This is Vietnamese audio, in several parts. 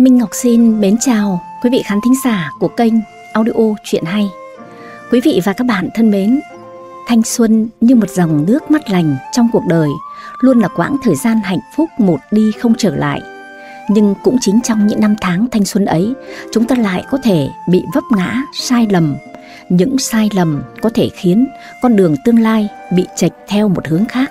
Minh Ngọc xin mến chào quý vị khán thính giả của kênh Audio Chuyện Hay. Quý vị và các bạn thân mến, thanh xuân như một dòng nước mắt lành trong cuộc đời luôn là quãng thời gian hạnh phúc một đi không trở lại. Nhưng cũng chính trong những năm tháng thanh xuân ấy, chúng ta lại có thể bị vấp ngã, sai lầm. Những sai lầm có thể khiến con đường tương lai bị chệch theo một hướng khác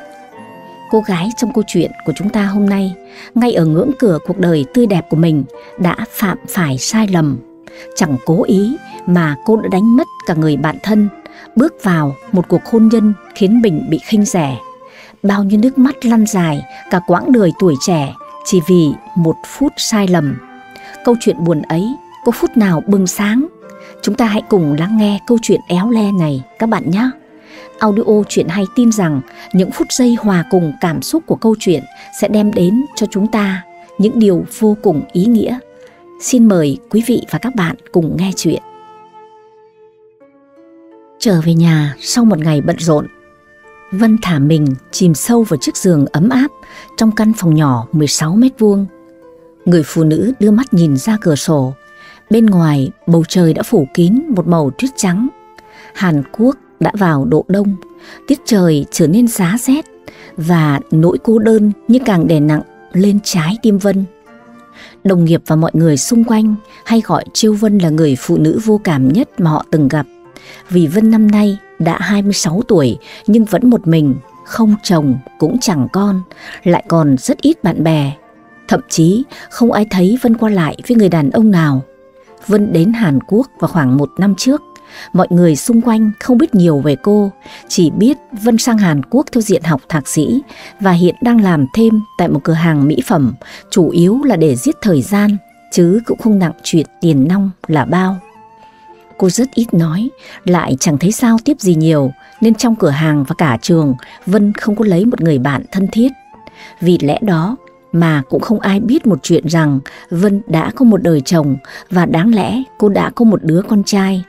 cô gái trong câu chuyện của chúng ta hôm nay, ngay ở ngưỡng cửa cuộc đời tươi đẹp của mình, đã phạm phải sai lầm. Chẳng cố ý mà cô đã đánh mất cả người bạn thân, bước vào một cuộc hôn nhân khiến mình bị khinh rẻ. Bao nhiêu nước mắt lăn dài cả quãng đời tuổi trẻ chỉ vì một phút sai lầm. Câu chuyện buồn ấy có phút nào bừng sáng? Chúng ta hãy cùng lắng nghe câu chuyện éo le này các bạn nhé. Audio Chuyện Hay tin rằng những phút giây hòa cùng cảm xúc của câu chuyện sẽ đem đến cho chúng ta những điều vô cùng ý nghĩa. Xin mời quý vị và các bạn cùng nghe chuyện. Trở về nhà sau một ngày bận rộn, Vân thả mình chìm sâu vào chiếc giường ấm áp trong căn phòng nhỏ 16 mét vuông. Người phụ nữ đưa mắt nhìn ra cửa sổ. Bên ngoài bầu trời đã phủ kín một màu tuyết trắng. Hàn Quốc đã vào độ đông, tiết trời trở nên giá rét và nỗi cô đơn như càng đè nặng lên trái tim Vân. Đồng nghiệp và mọi người xung quanh hay gọi Chiêu Vân là người phụ nữ vô cảm nhất mà họ từng gặp. Vì Vân năm nay đã 26 tuổi nhưng vẫn một mình, không chồng cũng chẳng con, lại còn rất ít bạn bè. Thậm chí không ai thấy Vân qua lại với người đàn ông nào. Vân đến Hàn Quốc vào khoảng một năm trước Mọi người xung quanh không biết nhiều về cô, chỉ biết Vân sang Hàn Quốc theo diện học thạc sĩ và hiện đang làm thêm tại một cửa hàng mỹ phẩm, chủ yếu là để giết thời gian, chứ cũng không nặng chuyện tiền nong là bao. Cô rất ít nói, lại chẳng thấy sao tiếp gì nhiều, nên trong cửa hàng và cả trường, Vân không có lấy một người bạn thân thiết. Vì lẽ đó mà cũng không ai biết một chuyện rằng Vân đã có một đời chồng và đáng lẽ cô đã có một đứa con trai.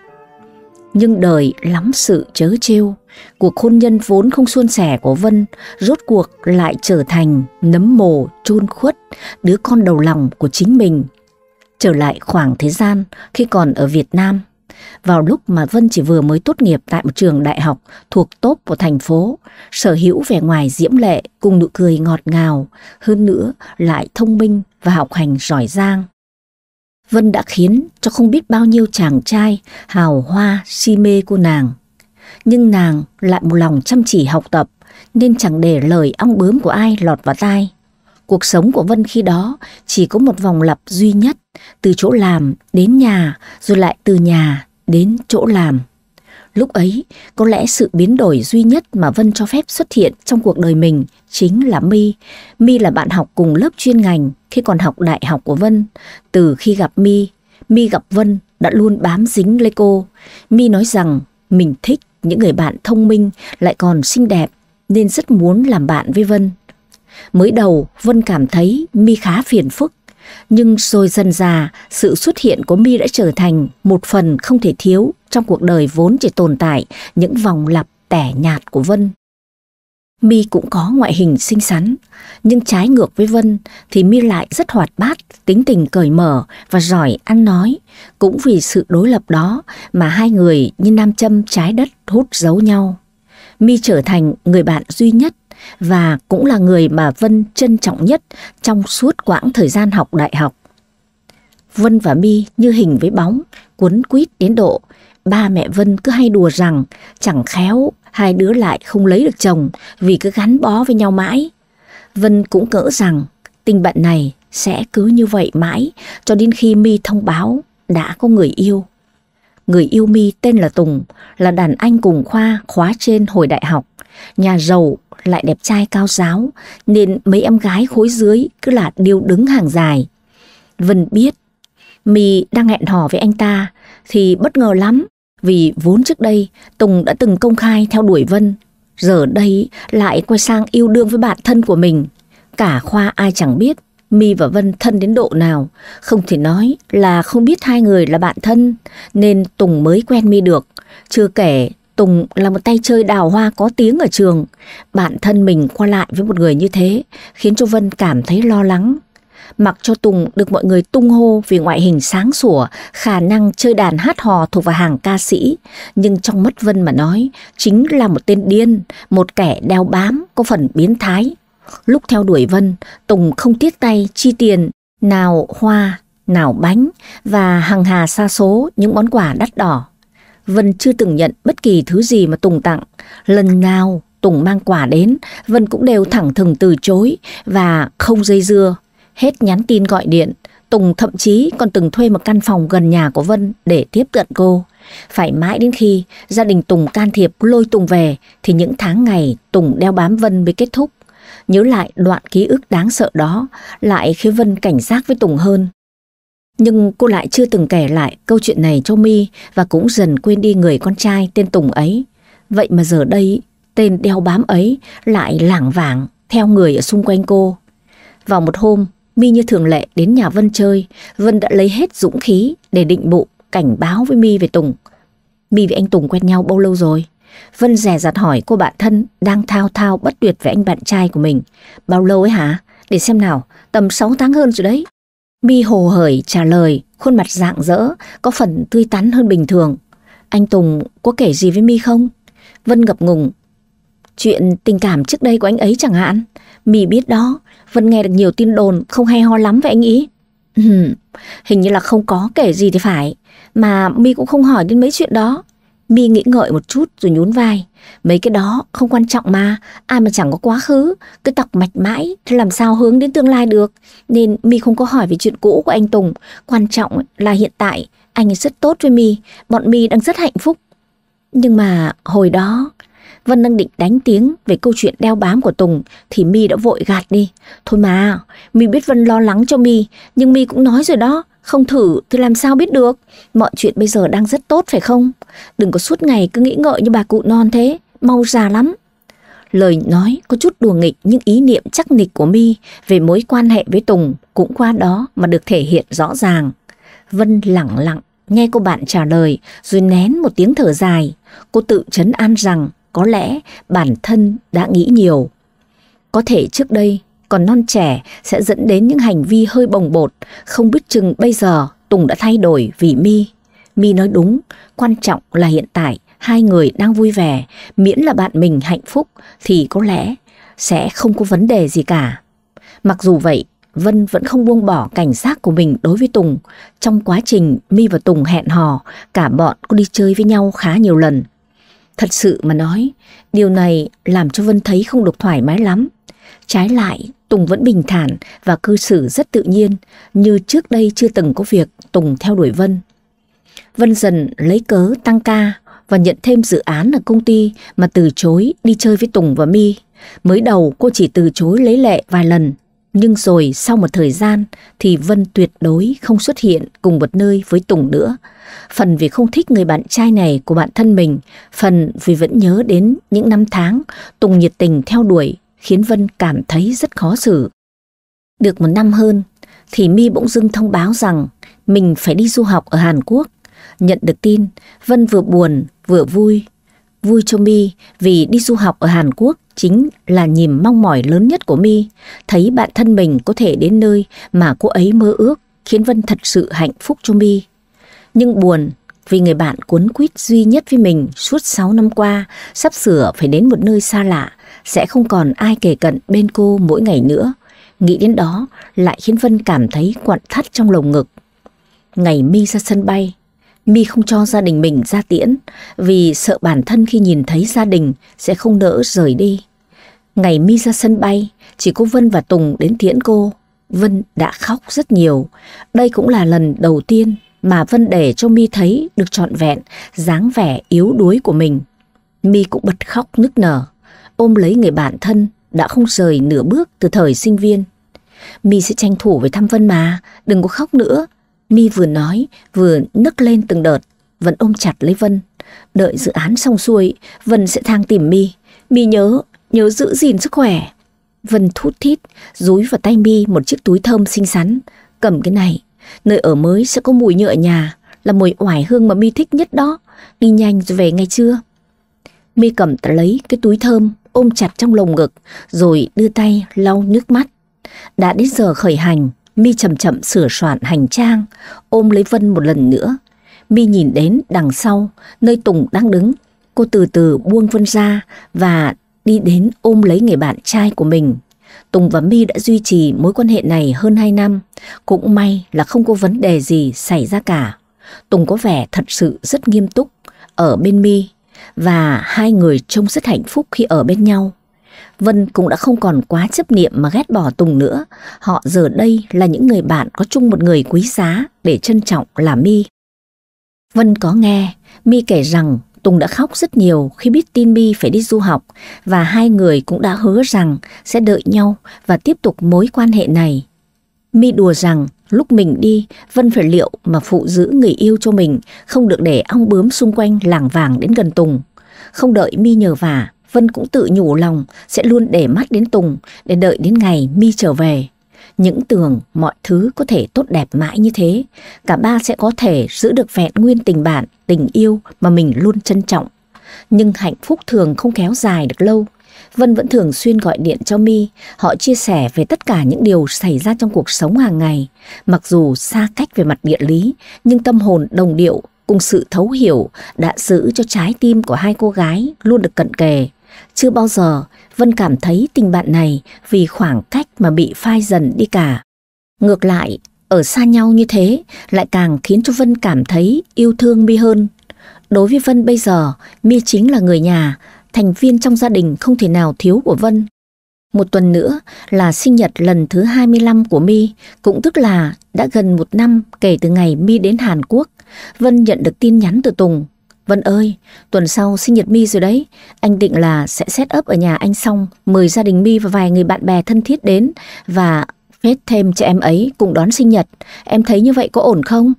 Nhưng đời lắm sự chớ trêu, cuộc hôn nhân vốn không suôn sẻ của Vân rốt cuộc lại trở thành nấm mồ chôn khuất đứa con đầu lòng của chính mình. Trở lại khoảng thời gian khi còn ở Việt Nam, vào lúc mà Vân chỉ vừa mới tốt nghiệp tại một trường đại học thuộc top của thành phố, sở hữu vẻ ngoài diễm lệ cùng nụ cười ngọt ngào, hơn nữa lại thông minh và học hành giỏi giang. Vân đã khiến cho không biết bao nhiêu chàng trai hào hoa si mê cô nàng. Nhưng nàng lại một lòng chăm chỉ học tập nên chẳng để lời ong bướm của ai lọt vào tai. Cuộc sống của Vân khi đó chỉ có một vòng lặp duy nhất, từ chỗ làm đến nhà rồi lại từ nhà đến chỗ làm. Lúc ấy, có lẽ sự biến đổi duy nhất mà Vân cho phép xuất hiện trong cuộc đời mình chính là My. My là bạn học cùng lớp chuyên ngành khi còn học đại học của Vân. Từ khi gặp My, My gặp Vân đã luôn bám dính lấy cô. My nói rằng mình thích những người bạn thông minh lại còn xinh đẹp nên rất muốn làm bạn với Vân. Mới đầu, Vân cảm thấy My khá phiền phức nhưng rồi dần già, sự xuất hiện của My đã trở thành một phần không thể thiếu trong cuộc đời vốn chỉ tồn tại những vòng lặp tẻ nhạt của Vân. My cũng có ngoại hình xinh xắn, nhưng trái ngược với Vân thì My lại rất hoạt bát, tính tình cởi mở và giỏi ăn nói. Cũng vì sự đối lập đó mà hai người như nam châm trái đất hút giấu nhau. My trở thành người bạn duy nhất và cũng là người mà Vân trân trọng nhất trong suốt quãng thời gian học đại học. Vân và Mi như hình với bóng, cuốn quýt đến độ ba mẹ Vân cứ hay đùa rằng chẳng khéo hai đứa lại không lấy được chồng vì cứ gắn bó với nhau mãi. Vân cũng cỡ rằng tình bạn này sẽ cứ như vậy mãi cho đến khi Mi thông báo đã có người yêu. Người yêu Mi tên là Tùng, là đàn anh cùng khoa khóa trên hồi đại học, nhà giàu lại đẹp trai cao giáo nên mấy em gái khối dưới cứ là điêu đứng hàng dài. Vân biết My đang hẹn hò với anh ta thì bất ngờ lắm vì vốn trước đây Tùng đã từng công khai theo đuổi Vân. Giờ đây lại quay sang yêu đương với bạn thân của mình. Cả khoa ai chẳng biết My và Vân thân đến độ nào. Không thể nói là không biết hai người là bạn thân nên Tùng mới quen My được. Chưa kể Tùng là một tay chơi đào hoa có tiếng ở trường. Bản thân mình qua lại với một người như thế khiến cho Vân cảm thấy lo lắng. Mặc cho Tùng được mọi người tung hô vì ngoại hình sáng sủa, khả năng chơi đàn hát hò thuộc vào hàng ca sĩ, nhưng trong mắt Vân mà nói, chính là một tên điên, một kẻ đeo bám, có phần biến thái. Lúc theo đuổi Vân, Tùng không tiếc tay chi tiền, nào hoa, nào bánh và hàng hà xa số những món quà đắt đỏ. Vân chưa từng nhận bất kỳ thứ gì mà Tùng tặng. Lần nào Tùng mang quà đến, Vân cũng đều thẳng thừng từ chối và không dây dưa. Hết nhắn tin gọi điện, Tùng thậm chí còn từng thuê một căn phòng gần nhà của Vân để tiếp cận cô. Phải mãi đến khi gia đình Tùng can thiệp lôi Tùng về thì những tháng ngày Tùng đeo bám Vân mới kết thúc. Nhớ lại đoạn ký ức đáng sợ đó lại khiến Vân cảnh giác với Tùng hơn. Nhưng cô lại chưa từng kể lại câu chuyện này cho Mi và cũng dần quên đi người con trai tên Tùng ấy. Vậy mà giờ đây, tên đeo bám ấy lại lảng vảng theo người ở xung quanh cô. Vào một hôm, Mi như thường lệ đến nhà Vân chơi, Vân đã lấy hết dũng khí để định bụng cảnh báo với Mi về Tùng. Mi với anh Tùng quen nhau bao lâu rồi? Vân rè rặt hỏi cô bạn thân đang thao thao bất tuyệt về anh bạn trai của mình. Bao lâu ấy hả? Để xem nào, tầm 6 tháng hơn rồi đấy. Mi hồ hởi trả lời, khuôn mặt rạng rỡ, có phần tươi tắn hơn bình thường. Anh Tùng có kể gì với Mi không? Vân ngập ngùng. Chuyện tình cảm trước đây của anh ấy chẳng hạn. Mi biết đó, Vân nghe được nhiều tin đồn không hay ho lắm về anh ý. hình như là không có kể gì thì phải, mà Mi cũng không hỏi đến mấy chuyện đó. Mi nghĩ ngợi một chút rồi nhún vai. Mấy cái đó không quan trọng mà, ai mà chẳng có quá khứ, cứ tọc mạch mãi thì làm sao hướng đến tương lai được. Nên Mi không có hỏi về chuyện cũ của anh Tùng, quan trọng là hiện tại anh ấy rất tốt với Mi, bọn Mi đang rất hạnh phúc. Nhưng mà hồi đó, Vân đang định đánh tiếng về câu chuyện đeo bám của Tùng thì Mi đã vội gạt đi. Thôi mà, Mi biết Vân lo lắng cho Mi, nhưng Mi cũng nói rồi đó, không thử thì làm sao biết được Mọi chuyện bây giờ đang rất tốt phải không Đừng có suốt ngày cứ nghĩ ngợi như bà cụ non thế Mau già lắm Lời nói có chút đùa nghịch nhưng ý niệm chắc nịch của mi về mối quan hệ với Tùng cũng qua đó mà được thể hiện rõ ràng. Vân lặng lặng nghe cô bạn trả lời rồi nén một tiếng thở dài. Cô tự chấn an rằng có lẽ bản thân đã nghĩ nhiều. Có thể trước đây còn non trẻ sẽ dẫn đến những hành vi hơi bồng bột, không biết chừng bây giờ Tùng đã thay đổi vì Mi. Mi nói đúng, quan trọng là hiện tại hai người đang vui vẻ, miễn là bạn mình hạnh phúc thì có lẽ sẽ không có vấn đề gì cả. Mặc dù vậy, Vân vẫn không buông bỏ cảnh giác của mình đối với Tùng. Trong quá trình Mi và Tùng hẹn hò, cả bọn có đi chơi với nhau khá nhiều lần. Thật sự mà nói, điều này làm cho Vân thấy không được thoải mái lắm. Trái lại, Tùng vẫn bình thản và cư xử rất tự nhiên, như trước đây chưa từng có việc Tùng theo đuổi Vân. Vân dần lấy cớ tăng ca và nhận thêm dự án ở công ty mà từ chối đi chơi với Tùng và Mi. Mới đầu cô chỉ từ chối lấy lệ vài lần, nhưng rồi sau một thời gian thì Vân tuyệt đối không xuất hiện cùng một nơi với Tùng nữa. Phần vì không thích người bạn trai này của bản thân mình, phần vì vẫn nhớ đến những năm tháng Tùng nhiệt tình theo đuổi khiến Vân cảm thấy rất khó xử. Được một năm hơn thì Mi bỗng dưng thông báo rằng mình phải đi du học ở Hàn Quốc. Nhận được tin, Vân vừa buồn vừa vui. Vui cho Mi vì đi du học ở Hàn Quốc chính là niềm mong mỏi lớn nhất của Mi, thấy bạn thân mình có thể đến nơi mà cô ấy mơ ước, khiến Vân thật sự hạnh phúc cho Mi. Nhưng buồn vì người bạn cuốn quýt duy nhất với mình suốt 6 năm qua sắp sửa phải đến một nơi xa lạ sẽ không còn ai kể cận bên cô mỗi ngày nữa. Nghĩ đến đó lại khiến Vân cảm thấy quặn thắt trong lồng ngực. Ngày Mi ra sân bay, Mi không cho gia đình mình ra tiễn vì sợ bản thân khi nhìn thấy gia đình sẽ không nỡ rời đi. Ngày Mi ra sân bay, chỉ có Vân và Tùng đến tiễn cô. Vân đã khóc rất nhiều. Đây cũng là lần đầu tiên mà Vân để cho Mi thấy được trọn vẹn dáng vẻ yếu đuối của mình. Mi cũng bật khóc nức nở ôm lấy người bạn thân đã không rời nửa bước từ thời sinh viên. Mi sẽ tranh thủ với thăm Vân mà, đừng có khóc nữa. Mi vừa nói, vừa nấc lên từng đợt, vẫn ôm chặt lấy Vân. Đợi dự án xong xuôi, Vân sẽ thang tìm Mi. Mi nhớ, nhớ giữ gìn sức khỏe. Vân thút thít, rúi vào tay Mi một chiếc túi thơm xinh xắn. Cầm cái này, nơi ở mới sẽ có mùi nhựa nhà, là mùi oải hương mà Mi thích nhất đó. Đi nhanh rồi về ngay chưa? Mi cầm lấy cái túi thơm, ôm chặt trong lồng ngực, rồi đưa tay lau nước mắt. Đã đến giờ khởi hành, Mi chậm chậm sửa soạn hành trang, ôm lấy Vân một lần nữa. Mi nhìn đến đằng sau, nơi Tùng đang đứng. Cô từ từ buông Vân ra và đi đến ôm lấy người bạn trai của mình. Tùng và Mi đã duy trì mối quan hệ này hơn 2 năm, cũng may là không có vấn đề gì xảy ra cả. Tùng có vẻ thật sự rất nghiêm túc ở bên Mi và hai người trông rất hạnh phúc khi ở bên nhau. Vân cũng đã không còn quá chấp niệm mà ghét bỏ Tùng nữa. Họ giờ đây là những người bạn có chung một người quý giá để trân trọng là Mi. Vân có nghe, Mi kể rằng Tùng đã khóc rất nhiều khi biết tin Mi phải đi du học và hai người cũng đã hứa rằng sẽ đợi nhau và tiếp tục mối quan hệ này. Mi đùa rằng Lúc mình đi, Vân phải liệu mà phụ giữ người yêu cho mình, không được để ong bướm xung quanh làng vàng đến gần Tùng. Không đợi mi nhờ vả, Vân cũng tự nhủ lòng sẽ luôn để mắt đến Tùng để đợi đến ngày mi trở về. Những tưởng mọi thứ có thể tốt đẹp mãi như thế, cả ba sẽ có thể giữ được vẹn nguyên tình bạn, tình yêu mà mình luôn trân trọng. Nhưng hạnh phúc thường không kéo dài được lâu Vân vẫn thường xuyên gọi điện cho Mi, họ chia sẻ về tất cả những điều xảy ra trong cuộc sống hàng ngày. Mặc dù xa cách về mặt địa lý, nhưng tâm hồn đồng điệu cùng sự thấu hiểu đã giữ cho trái tim của hai cô gái luôn được cận kề. Chưa bao giờ Vân cảm thấy tình bạn này vì khoảng cách mà bị phai dần đi cả. Ngược lại, ở xa nhau như thế lại càng khiến cho Vân cảm thấy yêu thương Mi hơn. Đối với Vân bây giờ, Mi chính là người nhà, thành viên trong gia đình không thể nào thiếu của Vân. Một tuần nữa là sinh nhật lần thứ 25 của Mi, cũng tức là đã gần một năm kể từ ngày Mi đến Hàn Quốc. Vân nhận được tin nhắn từ Tùng. Vân ơi, tuần sau sinh nhật Mi rồi đấy, anh định là sẽ set up ở nhà anh xong, mời gia đình Mi và vài người bạn bè thân thiết đến và phết thêm cho em ấy cùng đón sinh nhật. Em thấy như vậy có ổn không?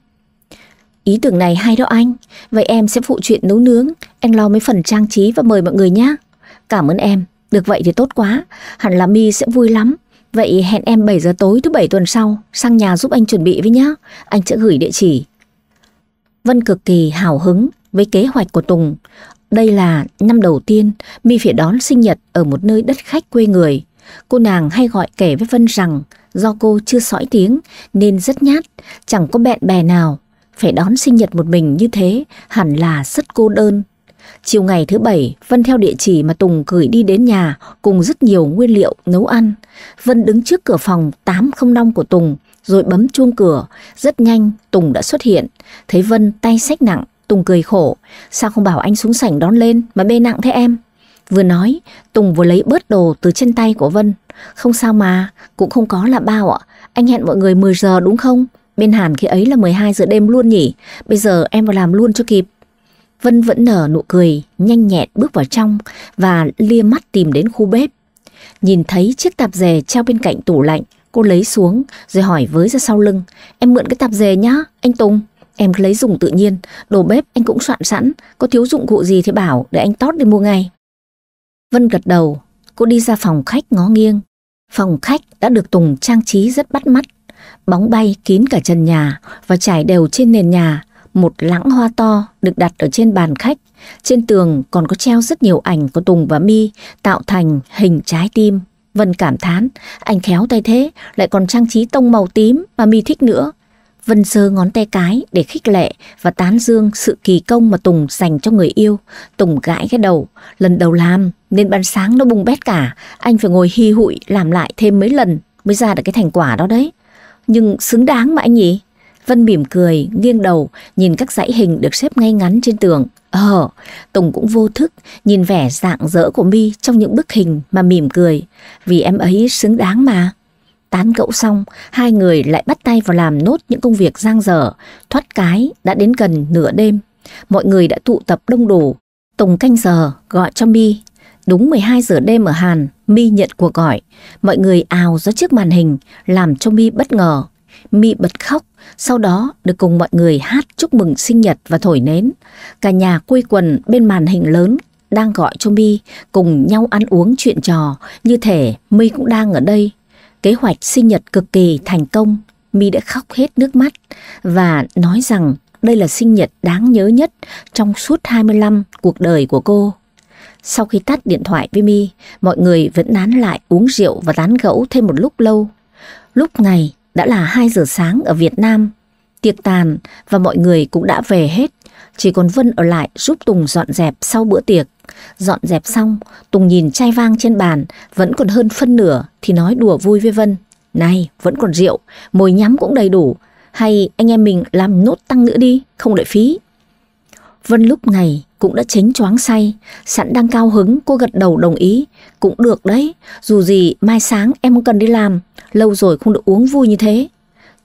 Ý tưởng này hay đó anh, vậy em sẽ phụ chuyện nấu nướng, anh lo mấy phần trang trí và mời mọi người nhé. Cảm ơn em, được vậy thì tốt quá, hẳn là mi sẽ vui lắm. Vậy hẹn em 7 giờ tối thứ bảy tuần sau, sang nhà giúp anh chuẩn bị với nhá, anh sẽ gửi địa chỉ. Vân cực kỳ hào hứng với kế hoạch của Tùng. Đây là năm đầu tiên mi phải đón sinh nhật ở một nơi đất khách quê người. Cô nàng hay gọi kể với Vân rằng do cô chưa sõi tiếng nên rất nhát, chẳng có bạn bè nào phải đón sinh nhật một mình như thế hẳn là rất cô đơn. Chiều ngày thứ bảy, Vân theo địa chỉ mà Tùng gửi đi đến nhà cùng rất nhiều nguyên liệu nấu ăn. Vân đứng trước cửa phòng 805 của Tùng rồi bấm chuông cửa. Rất nhanh, Tùng đã xuất hiện. Thấy Vân tay sách nặng, Tùng cười khổ. Sao không bảo anh xuống sảnh đón lên mà bê nặng thế em? Vừa nói, Tùng vừa lấy bớt đồ từ trên tay của Vân. Không sao mà, cũng không có là bao ạ. Anh hẹn mọi người 10 giờ đúng không? Bên Hàn khi ấy là 12 giờ đêm luôn nhỉ Bây giờ em vào làm luôn cho kịp Vân vẫn nở nụ cười Nhanh nhẹn bước vào trong Và lia mắt tìm đến khu bếp Nhìn thấy chiếc tạp dề treo bên cạnh tủ lạnh Cô lấy xuống rồi hỏi với ra sau lưng Em mượn cái tạp dề nhá Anh Tùng Em lấy dùng tự nhiên Đồ bếp anh cũng soạn sẵn Có thiếu dụng cụ gì thì bảo để anh tót đi mua ngay Vân gật đầu Cô đi ra phòng khách ngó nghiêng Phòng khách đã được Tùng trang trí rất bắt mắt Bóng bay kín cả trần nhà và trải đều trên nền nhà. Một lãng hoa to được đặt ở trên bàn khách. Trên tường còn có treo rất nhiều ảnh của Tùng và Mi tạo thành hình trái tim. Vân cảm thán, anh khéo tay thế, lại còn trang trí tông màu tím mà Mi thích nữa. Vân sơ ngón tay cái để khích lệ và tán dương sự kỳ công mà Tùng dành cho người yêu. Tùng gãi cái đầu, lần đầu làm nên ban sáng nó bung bét cả, anh phải ngồi hi hụi làm lại thêm mấy lần mới ra được cái thành quả đó đấy nhưng xứng đáng mà anh nhỉ? Vân mỉm cười, nghiêng đầu, nhìn các dãy hình được xếp ngay ngắn trên tường. Ờ, Tùng cũng vô thức, nhìn vẻ dạng dỡ của mi trong những bức hình mà mỉm cười. Vì em ấy xứng đáng mà. Tán cậu xong, hai người lại bắt tay vào làm nốt những công việc giang dở. Thoát cái, đã đến gần nửa đêm. Mọi người đã tụ tập đông đủ. Tùng canh giờ, gọi cho mi Đúng 12 giờ đêm ở Hàn, Mi nhận cuộc gọi. Mọi người ào ra trước màn hình, làm cho Mi bất ngờ. Mi bật khóc, sau đó được cùng mọi người hát chúc mừng sinh nhật và thổi nến. Cả nhà quây quần bên màn hình lớn đang gọi cho Mi cùng nhau ăn uống chuyện trò, như thể Mi cũng đang ở đây. Kế hoạch sinh nhật cực kỳ thành công, Mi đã khóc hết nước mắt và nói rằng đây là sinh nhật đáng nhớ nhất trong suốt 25 cuộc đời của cô. Sau khi tắt điện thoại với mi, mọi người vẫn nán lại uống rượu và tán gẫu thêm một lúc lâu. Lúc này đã là 2 giờ sáng ở Việt Nam. Tiệc tàn và mọi người cũng đã về hết. Chỉ còn Vân ở lại giúp Tùng dọn dẹp sau bữa tiệc. Dọn dẹp xong, Tùng nhìn chai vang trên bàn, vẫn còn hơn phân nửa thì nói đùa vui với Vân. Này, vẫn còn rượu, mồi nhắm cũng đầy đủ. Hay anh em mình làm nốt tăng nữa đi, không đợi phí. Vân lúc này cũng đã chính choáng say, sẵn đang cao hứng, cô gật đầu đồng ý. Cũng được đấy, dù gì mai sáng em cũng cần đi làm, lâu rồi không được uống vui như thế.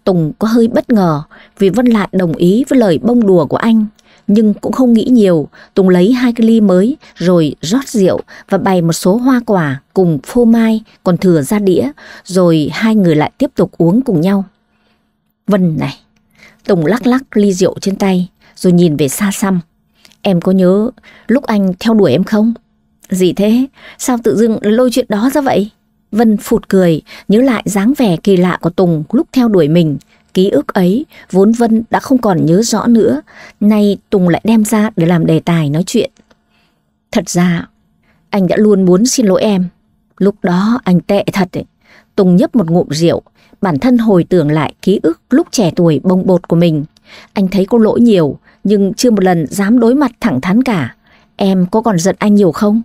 Tùng có hơi bất ngờ vì Vân lại đồng ý với lời bông đùa của anh. Nhưng cũng không nghĩ nhiều, Tùng lấy hai cái ly mới rồi rót rượu và bày một số hoa quả cùng phô mai còn thừa ra đĩa rồi hai người lại tiếp tục uống cùng nhau. Vân này, Tùng lắc lắc ly rượu trên tay rồi nhìn về xa xăm. Em có nhớ lúc anh theo đuổi em không? Gì thế? Sao tự dưng lôi chuyện đó ra vậy? Vân phụt cười, nhớ lại dáng vẻ kỳ lạ của Tùng lúc theo đuổi mình. Ký ức ấy, vốn Vân đã không còn nhớ rõ nữa. Nay Tùng lại đem ra để làm đề tài nói chuyện. Thật ra, anh đã luôn muốn xin lỗi em. Lúc đó anh tệ thật ấy. Tùng nhấp một ngụm rượu, bản thân hồi tưởng lại ký ức lúc trẻ tuổi bông bột của mình. Anh thấy có lỗi nhiều, nhưng chưa một lần dám đối mặt thẳng thắn cả. Em có còn giận anh nhiều không?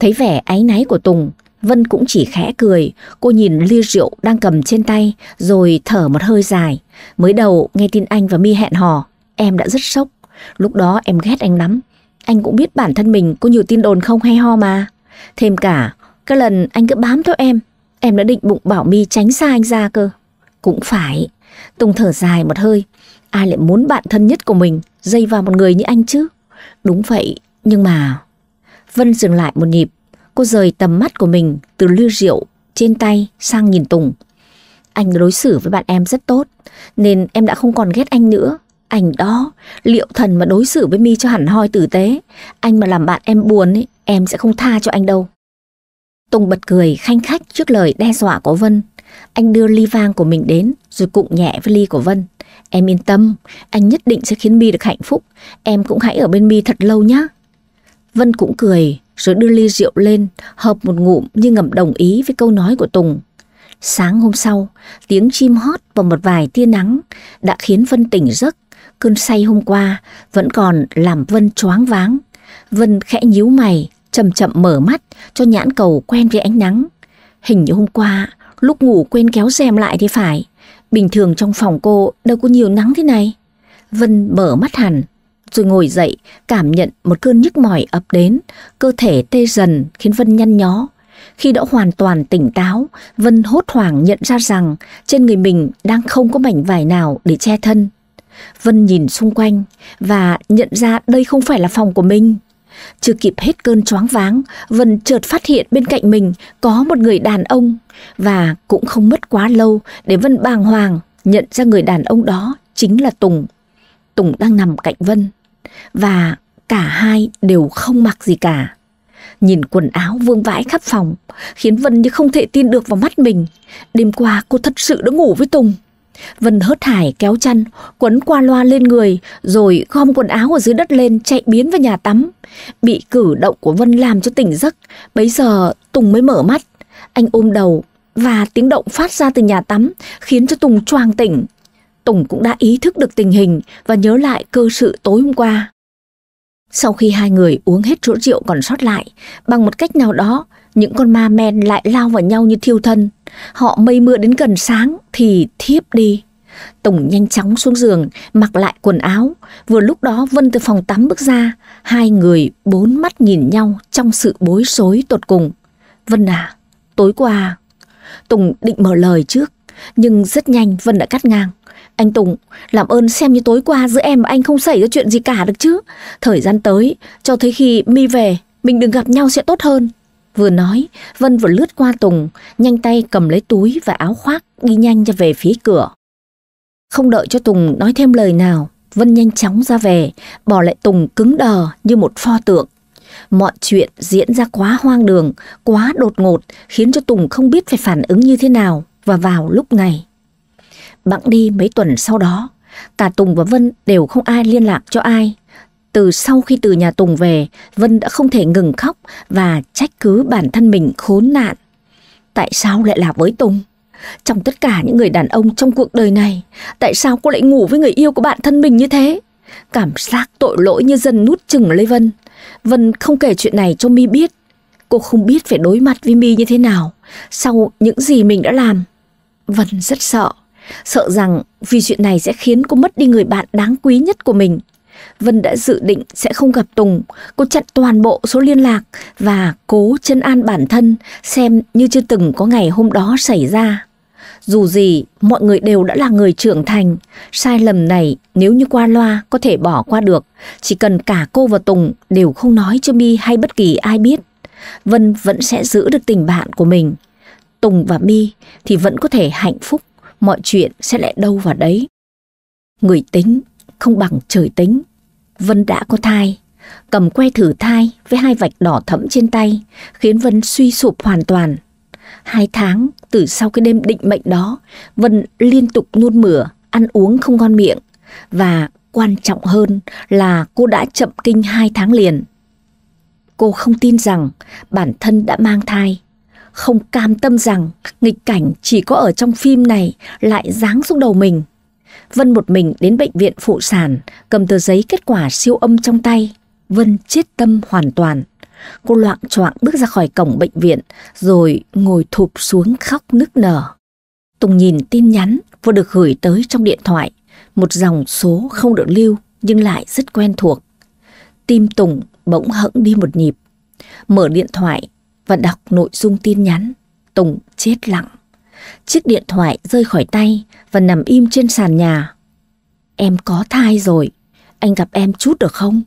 Thấy vẻ áy náy của Tùng, Vân cũng chỉ khẽ cười, cô nhìn ly rượu đang cầm trên tay rồi thở một hơi dài. Mới đầu nghe tin anh và mi hẹn hò, em đã rất sốc. Lúc đó em ghét anh lắm. Anh cũng biết bản thân mình có nhiều tin đồn không hay ho mà. Thêm cả, cái lần anh cứ bám theo em, em đã định bụng bảo mi tránh xa anh ra cơ. Cũng phải. Tùng thở dài một hơi, ai lại muốn bạn thân nhất của mình dây vào một người như anh chứ? Đúng vậy, nhưng mà... Vân dừng lại một nhịp, cô rời tầm mắt của mình từ ly rượu trên tay sang nhìn Tùng. Anh đối xử với bạn em rất tốt, nên em đã không còn ghét anh nữa. Anh đó, liệu thần mà đối xử với mi cho hẳn hoi tử tế, anh mà làm bạn em buồn ấy, em sẽ không tha cho anh đâu. Tùng bật cười khanh khách trước lời đe dọa của Vân. Anh đưa ly vang của mình đến rồi cụng nhẹ với ly của Vân. Em yên tâm, anh nhất định sẽ khiến Bi được hạnh phúc. Em cũng hãy ở bên Bi thật lâu nhé. Vân cũng cười, rồi đưa ly rượu lên, hợp một ngụm như ngầm đồng ý với câu nói của Tùng. Sáng hôm sau, tiếng chim hót và một vài tia nắng đã khiến Vân tỉnh giấc. Cơn say hôm qua vẫn còn làm Vân choáng váng. Vân khẽ nhíu mày, chậm chậm mở mắt cho nhãn cầu quen với ánh nắng. Hình như hôm qua, lúc ngủ quên kéo rèm lại thì phải. Bình thường trong phòng cô đâu có nhiều nắng thế này. Vân mở mắt hẳn, rồi ngồi dậy, cảm nhận một cơn nhức mỏi ập đến, cơ thể tê dần khiến Vân nhăn nhó. Khi đã hoàn toàn tỉnh táo, Vân hốt hoảng nhận ra rằng trên người mình đang không có mảnh vải nào để che thân. Vân nhìn xung quanh và nhận ra đây không phải là phòng của mình. Chưa kịp hết cơn choáng váng, Vân chợt phát hiện bên cạnh mình có một người đàn ông và cũng không mất quá lâu để Vân bàng hoàng nhận ra người đàn ông đó chính là Tùng. Tùng đang nằm cạnh Vân và cả hai đều không mặc gì cả. Nhìn quần áo vương vãi khắp phòng khiến Vân như không thể tin được vào mắt mình. Đêm qua cô thật sự đã ngủ với Tùng. Vân hớt hải kéo chăn, quấn qua loa lên người, rồi gom quần áo ở dưới đất lên chạy biến vào nhà tắm. Bị cử động của Vân làm cho tỉnh giấc, bấy giờ Tùng mới mở mắt. Anh ôm đầu và tiếng động phát ra từ nhà tắm khiến cho Tùng choàng tỉnh. Tùng cũng đã ý thức được tình hình và nhớ lại cơ sự tối hôm qua. Sau khi hai người uống hết chỗ rượu còn sót lại, bằng một cách nào đó, những con ma men lại lao vào nhau như thiêu thân. Họ mây mưa đến gần sáng thì thiếp đi. Tùng nhanh chóng xuống giường, mặc lại quần áo. Vừa lúc đó Vân từ phòng tắm bước ra, hai người bốn mắt nhìn nhau trong sự bối rối tột cùng. Vân à, tối qua... Tùng định mở lời trước, nhưng rất nhanh Vân đã cắt ngang. Anh Tùng, làm ơn xem như tối qua giữa em và anh không xảy ra chuyện gì cả được chứ. Thời gian tới, cho thấy khi mi về, mình đừng gặp nhau sẽ tốt hơn. Vừa nói, Vân vừa lướt qua Tùng, nhanh tay cầm lấy túi và áo khoác đi nhanh ra về phía cửa. Không đợi cho Tùng nói thêm lời nào, Vân nhanh chóng ra về, bỏ lại Tùng cứng đờ như một pho tượng. Mọi chuyện diễn ra quá hoang đường, quá đột ngột, khiến cho Tùng không biết phải phản ứng như thế nào và vào lúc này. Bẵng đi mấy tuần sau đó, cả Tùng và Vân đều không ai liên lạc cho ai. Từ sau khi từ nhà Tùng về, Vân đã không thể ngừng khóc và trách cứ bản thân mình khốn nạn. Tại sao lại là với Tùng? Trong tất cả những người đàn ông trong cuộc đời này, tại sao cô lại ngủ với người yêu của bạn thân mình như thế? Cảm giác tội lỗi như dần nút chừng lấy Vân. Vân không kể chuyện này cho mi biết. Cô không biết phải đối mặt với mi như thế nào sau những gì mình đã làm. Vân rất sợ, sợ rằng vì chuyện này sẽ khiến cô mất đi người bạn đáng quý nhất của mình – Vân đã dự định sẽ không gặp Tùng, cô chặn toàn bộ số liên lạc và cố chân an bản thân xem như chưa từng có ngày hôm đó xảy ra. Dù gì, mọi người đều đã là người trưởng thành, sai lầm này nếu như qua loa có thể bỏ qua được, chỉ cần cả cô và Tùng đều không nói cho Mi hay bất kỳ ai biết. Vân vẫn sẽ giữ được tình bạn của mình. Tùng và Mi thì vẫn có thể hạnh phúc, mọi chuyện sẽ lại đâu vào đấy. Người tính không bằng trời tính. Vân đã có thai, cầm que thử thai với hai vạch đỏ thẫm trên tay, khiến Vân suy sụp hoàn toàn. Hai tháng từ sau cái đêm định mệnh đó, Vân liên tục nuốt mửa, ăn uống không ngon miệng và quan trọng hơn là cô đã chậm kinh hai tháng liền. Cô không tin rằng bản thân đã mang thai, không cam tâm rằng nghịch cảnh chỉ có ở trong phim này lại giáng xuống đầu mình. Vân một mình đến bệnh viện phụ sản, cầm tờ giấy kết quả siêu âm trong tay. Vân chết tâm hoàn toàn. Cô loạn choạng bước ra khỏi cổng bệnh viện, rồi ngồi thụp xuống khóc nức nở. Tùng nhìn tin nhắn vừa được gửi tới trong điện thoại, một dòng số không được lưu nhưng lại rất quen thuộc. Tim Tùng bỗng hững đi một nhịp. Mở điện thoại và đọc nội dung tin nhắn. Tùng chết lặng. Chiếc điện thoại rơi khỏi tay và nằm im trên sàn nhà. Em có thai rồi, anh gặp em chút được không?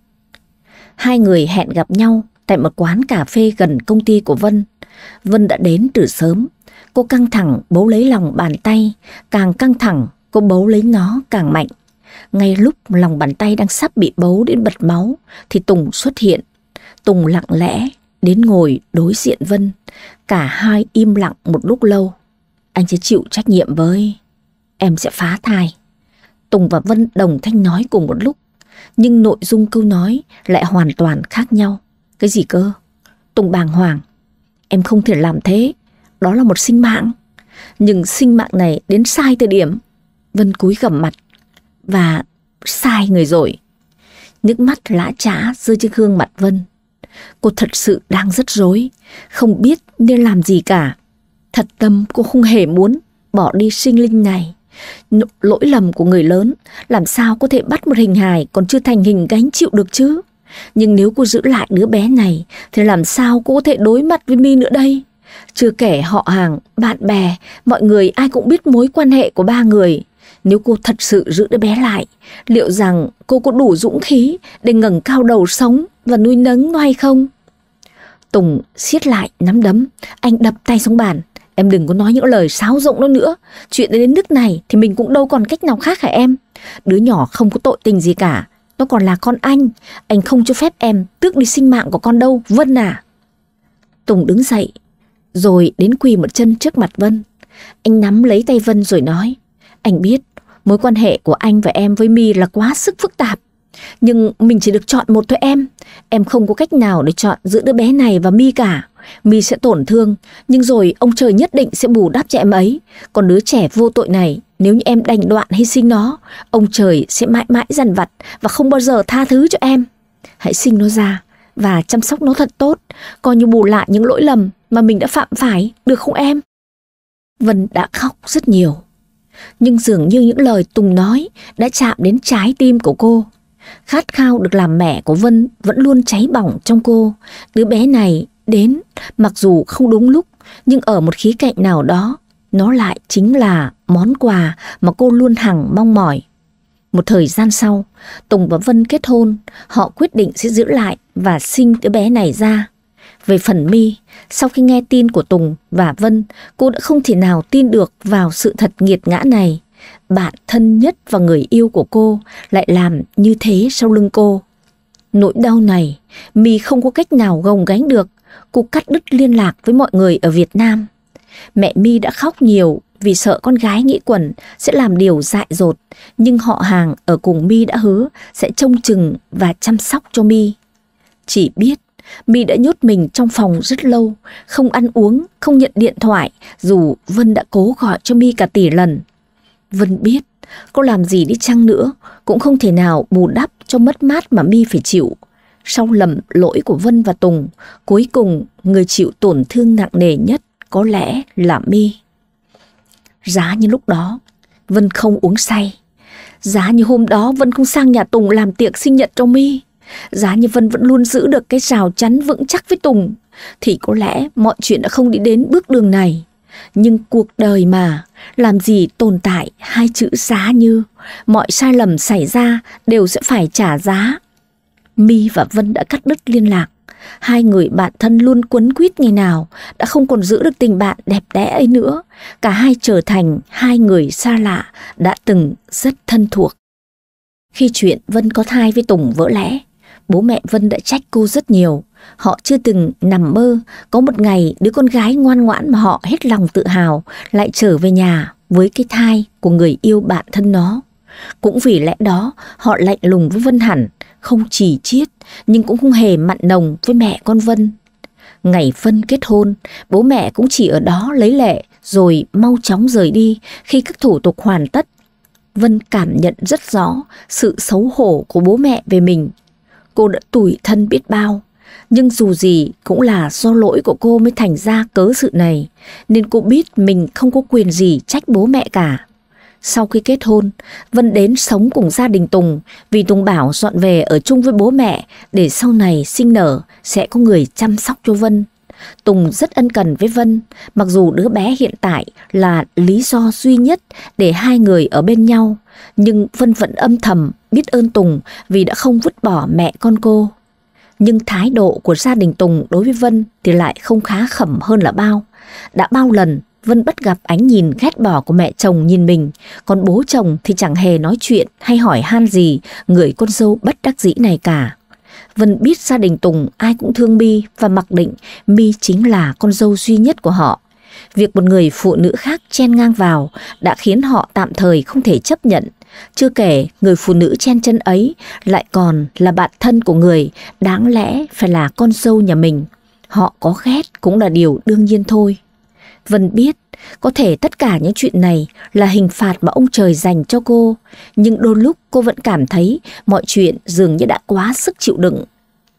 Hai người hẹn gặp nhau tại một quán cà phê gần công ty của Vân. Vân đã đến từ sớm. Cô căng thẳng bấu lấy lòng bàn tay, càng căng thẳng cô bấu lấy nó càng mạnh. Ngay lúc lòng bàn tay đang sắp bị bấu đến bật máu thì Tùng xuất hiện. Tùng lặng lẽ đến ngồi đối diện Vân. Cả hai im lặng một lúc lâu anh sẽ chịu trách nhiệm với. Em sẽ phá thai. Tùng và Vân đồng thanh nói cùng một lúc, nhưng nội dung câu nói lại hoàn toàn khác nhau. Cái gì cơ? Tùng bàng hoàng. Em không thể làm thế, đó là một sinh mạng. Nhưng sinh mạng này đến sai thời điểm. Vân cúi gầm mặt và sai người rồi. Nước mắt lã trã rơi trên gương mặt Vân. Cô thật sự đang rất rối, không biết nên làm gì cả. Thật tâm cô không hề muốn bỏ đi sinh linh này. Lỗi lầm của người lớn, làm sao có thể bắt một hình hài còn chưa thành hình gánh chịu được chứ? Nhưng nếu cô giữ lại đứa bé này, thì làm sao cô có thể đối mặt với mi nữa đây? Chưa kể họ hàng, bạn bè, mọi người ai cũng biết mối quan hệ của ba người. Nếu cô thật sự giữ đứa bé lại, liệu rằng cô có đủ dũng khí để ngẩng cao đầu sống và nuôi nấng nó hay không? Tùng siết lại nắm đấm, anh đập tay xuống bàn. Em đừng có nói những lời sáo rộng nó nữa. Chuyện đến nước này thì mình cũng đâu còn cách nào khác hả em? Đứa nhỏ không có tội tình gì cả. Nó còn là con anh. Anh không cho phép em tước đi sinh mạng của con đâu, Vân à. Tùng đứng dậy, rồi đến quỳ một chân trước mặt Vân. Anh nắm lấy tay Vân rồi nói. Anh biết mối quan hệ của anh và em với Mi là quá sức phức tạp. Nhưng mình chỉ được chọn một thôi em. Em không có cách nào để chọn giữa đứa bé này và Mi cả. Mi sẽ tổn thương, nhưng rồi ông trời nhất định sẽ bù đắp cho em ấy. Còn đứa trẻ vô tội này, nếu như em đành đoạn hy sinh nó, ông trời sẽ mãi mãi dằn vặt và không bao giờ tha thứ cho em. Hãy sinh nó ra và chăm sóc nó thật tốt, coi như bù lại những lỗi lầm mà mình đã phạm phải, được không em? Vân đã khóc rất nhiều. Nhưng dường như những lời Tùng nói đã chạm đến trái tim của cô. Khát khao được làm mẹ của Vân vẫn luôn cháy bỏng trong cô. Đứa bé này đến, mặc dù không đúng lúc, nhưng ở một khía cạnh nào đó, nó lại chính là món quà mà cô luôn hằng mong mỏi. Một thời gian sau, Tùng và Vân kết hôn, họ quyết định sẽ giữ lại và sinh đứa bé này ra. Về phần mi, sau khi nghe tin của Tùng và Vân, cô đã không thể nào tin được vào sự thật nghiệt ngã này bạn thân nhất và người yêu của cô lại làm như thế sau lưng cô. Nỗi đau này, My không có cách nào gồng gánh được. Cô cắt đứt liên lạc với mọi người ở Việt Nam. Mẹ My đã khóc nhiều vì sợ con gái nghĩ quẩn sẽ làm điều dại dột, nhưng họ hàng ở cùng My đã hứa sẽ trông chừng và chăm sóc cho My. Chỉ biết My đã nhốt mình trong phòng rất lâu, không ăn uống, không nhận điện thoại, dù Vân đã cố gọi cho My cả tỷ lần. Vân biết, cô làm gì đi chăng nữa cũng không thể nào bù đắp cho mất mát mà Mi phải chịu. Sau lầm lỗi của Vân và Tùng, cuối cùng người chịu tổn thương nặng nề nhất có lẽ là Mi. Giá như lúc đó, Vân không uống say. Giá như hôm đó Vân không sang nhà Tùng làm tiệc sinh nhật cho Mi. Giá như Vân vẫn luôn giữ được cái rào chắn vững chắc với Tùng, thì có lẽ mọi chuyện đã không đi đến bước đường này nhưng cuộc đời mà làm gì tồn tại hai chữ giá như mọi sai lầm xảy ra đều sẽ phải trả giá My và vân đã cắt đứt liên lạc hai người bạn thân luôn quấn quýt ngày nào đã không còn giữ được tình bạn đẹp đẽ ấy nữa cả hai trở thành hai người xa lạ đã từng rất thân thuộc khi chuyện vân có thai với tùng vỡ lẽ bố mẹ Vân đã trách cô rất nhiều. Họ chưa từng nằm mơ có một ngày đứa con gái ngoan ngoãn mà họ hết lòng tự hào lại trở về nhà với cái thai của người yêu bạn thân nó. Cũng vì lẽ đó họ lạnh lùng với Vân hẳn, không chỉ chiết nhưng cũng không hề mặn nồng với mẹ con Vân. Ngày Vân kết hôn, bố mẹ cũng chỉ ở đó lấy lệ rồi mau chóng rời đi khi các thủ tục hoàn tất. Vân cảm nhận rất rõ sự xấu hổ của bố mẹ về mình cô đã tủi thân biết bao. Nhưng dù gì cũng là do lỗi của cô mới thành ra cớ sự này, nên cô biết mình không có quyền gì trách bố mẹ cả. Sau khi kết hôn, Vân đến sống cùng gia đình Tùng vì Tùng bảo dọn về ở chung với bố mẹ để sau này sinh nở sẽ có người chăm sóc cho Vân. Tùng rất ân cần với Vân, mặc dù đứa bé hiện tại là lý do duy nhất để hai người ở bên nhau, nhưng Vân vẫn âm thầm biết ơn Tùng vì đã không vứt bỏ mẹ con cô. Nhưng thái độ của gia đình Tùng đối với Vân thì lại không khá khẩm hơn là bao. Đã bao lần Vân bắt gặp ánh nhìn ghét bỏ của mẹ chồng nhìn mình, còn bố chồng thì chẳng hề nói chuyện hay hỏi han gì người con dâu bất đắc dĩ này cả. Vân biết gia đình Tùng ai cũng thương Mi và mặc định Mi chính là con dâu duy nhất của họ. Việc một người phụ nữ khác chen ngang vào đã khiến họ tạm thời không thể chấp nhận. Chưa kể người phụ nữ chen chân ấy lại còn là bạn thân của người đáng lẽ phải là con dâu nhà mình. Họ có ghét cũng là điều đương nhiên thôi. Vân biết có thể tất cả những chuyện này là hình phạt mà ông trời dành cho cô, nhưng đôi lúc cô vẫn cảm thấy mọi chuyện dường như đã quá sức chịu đựng.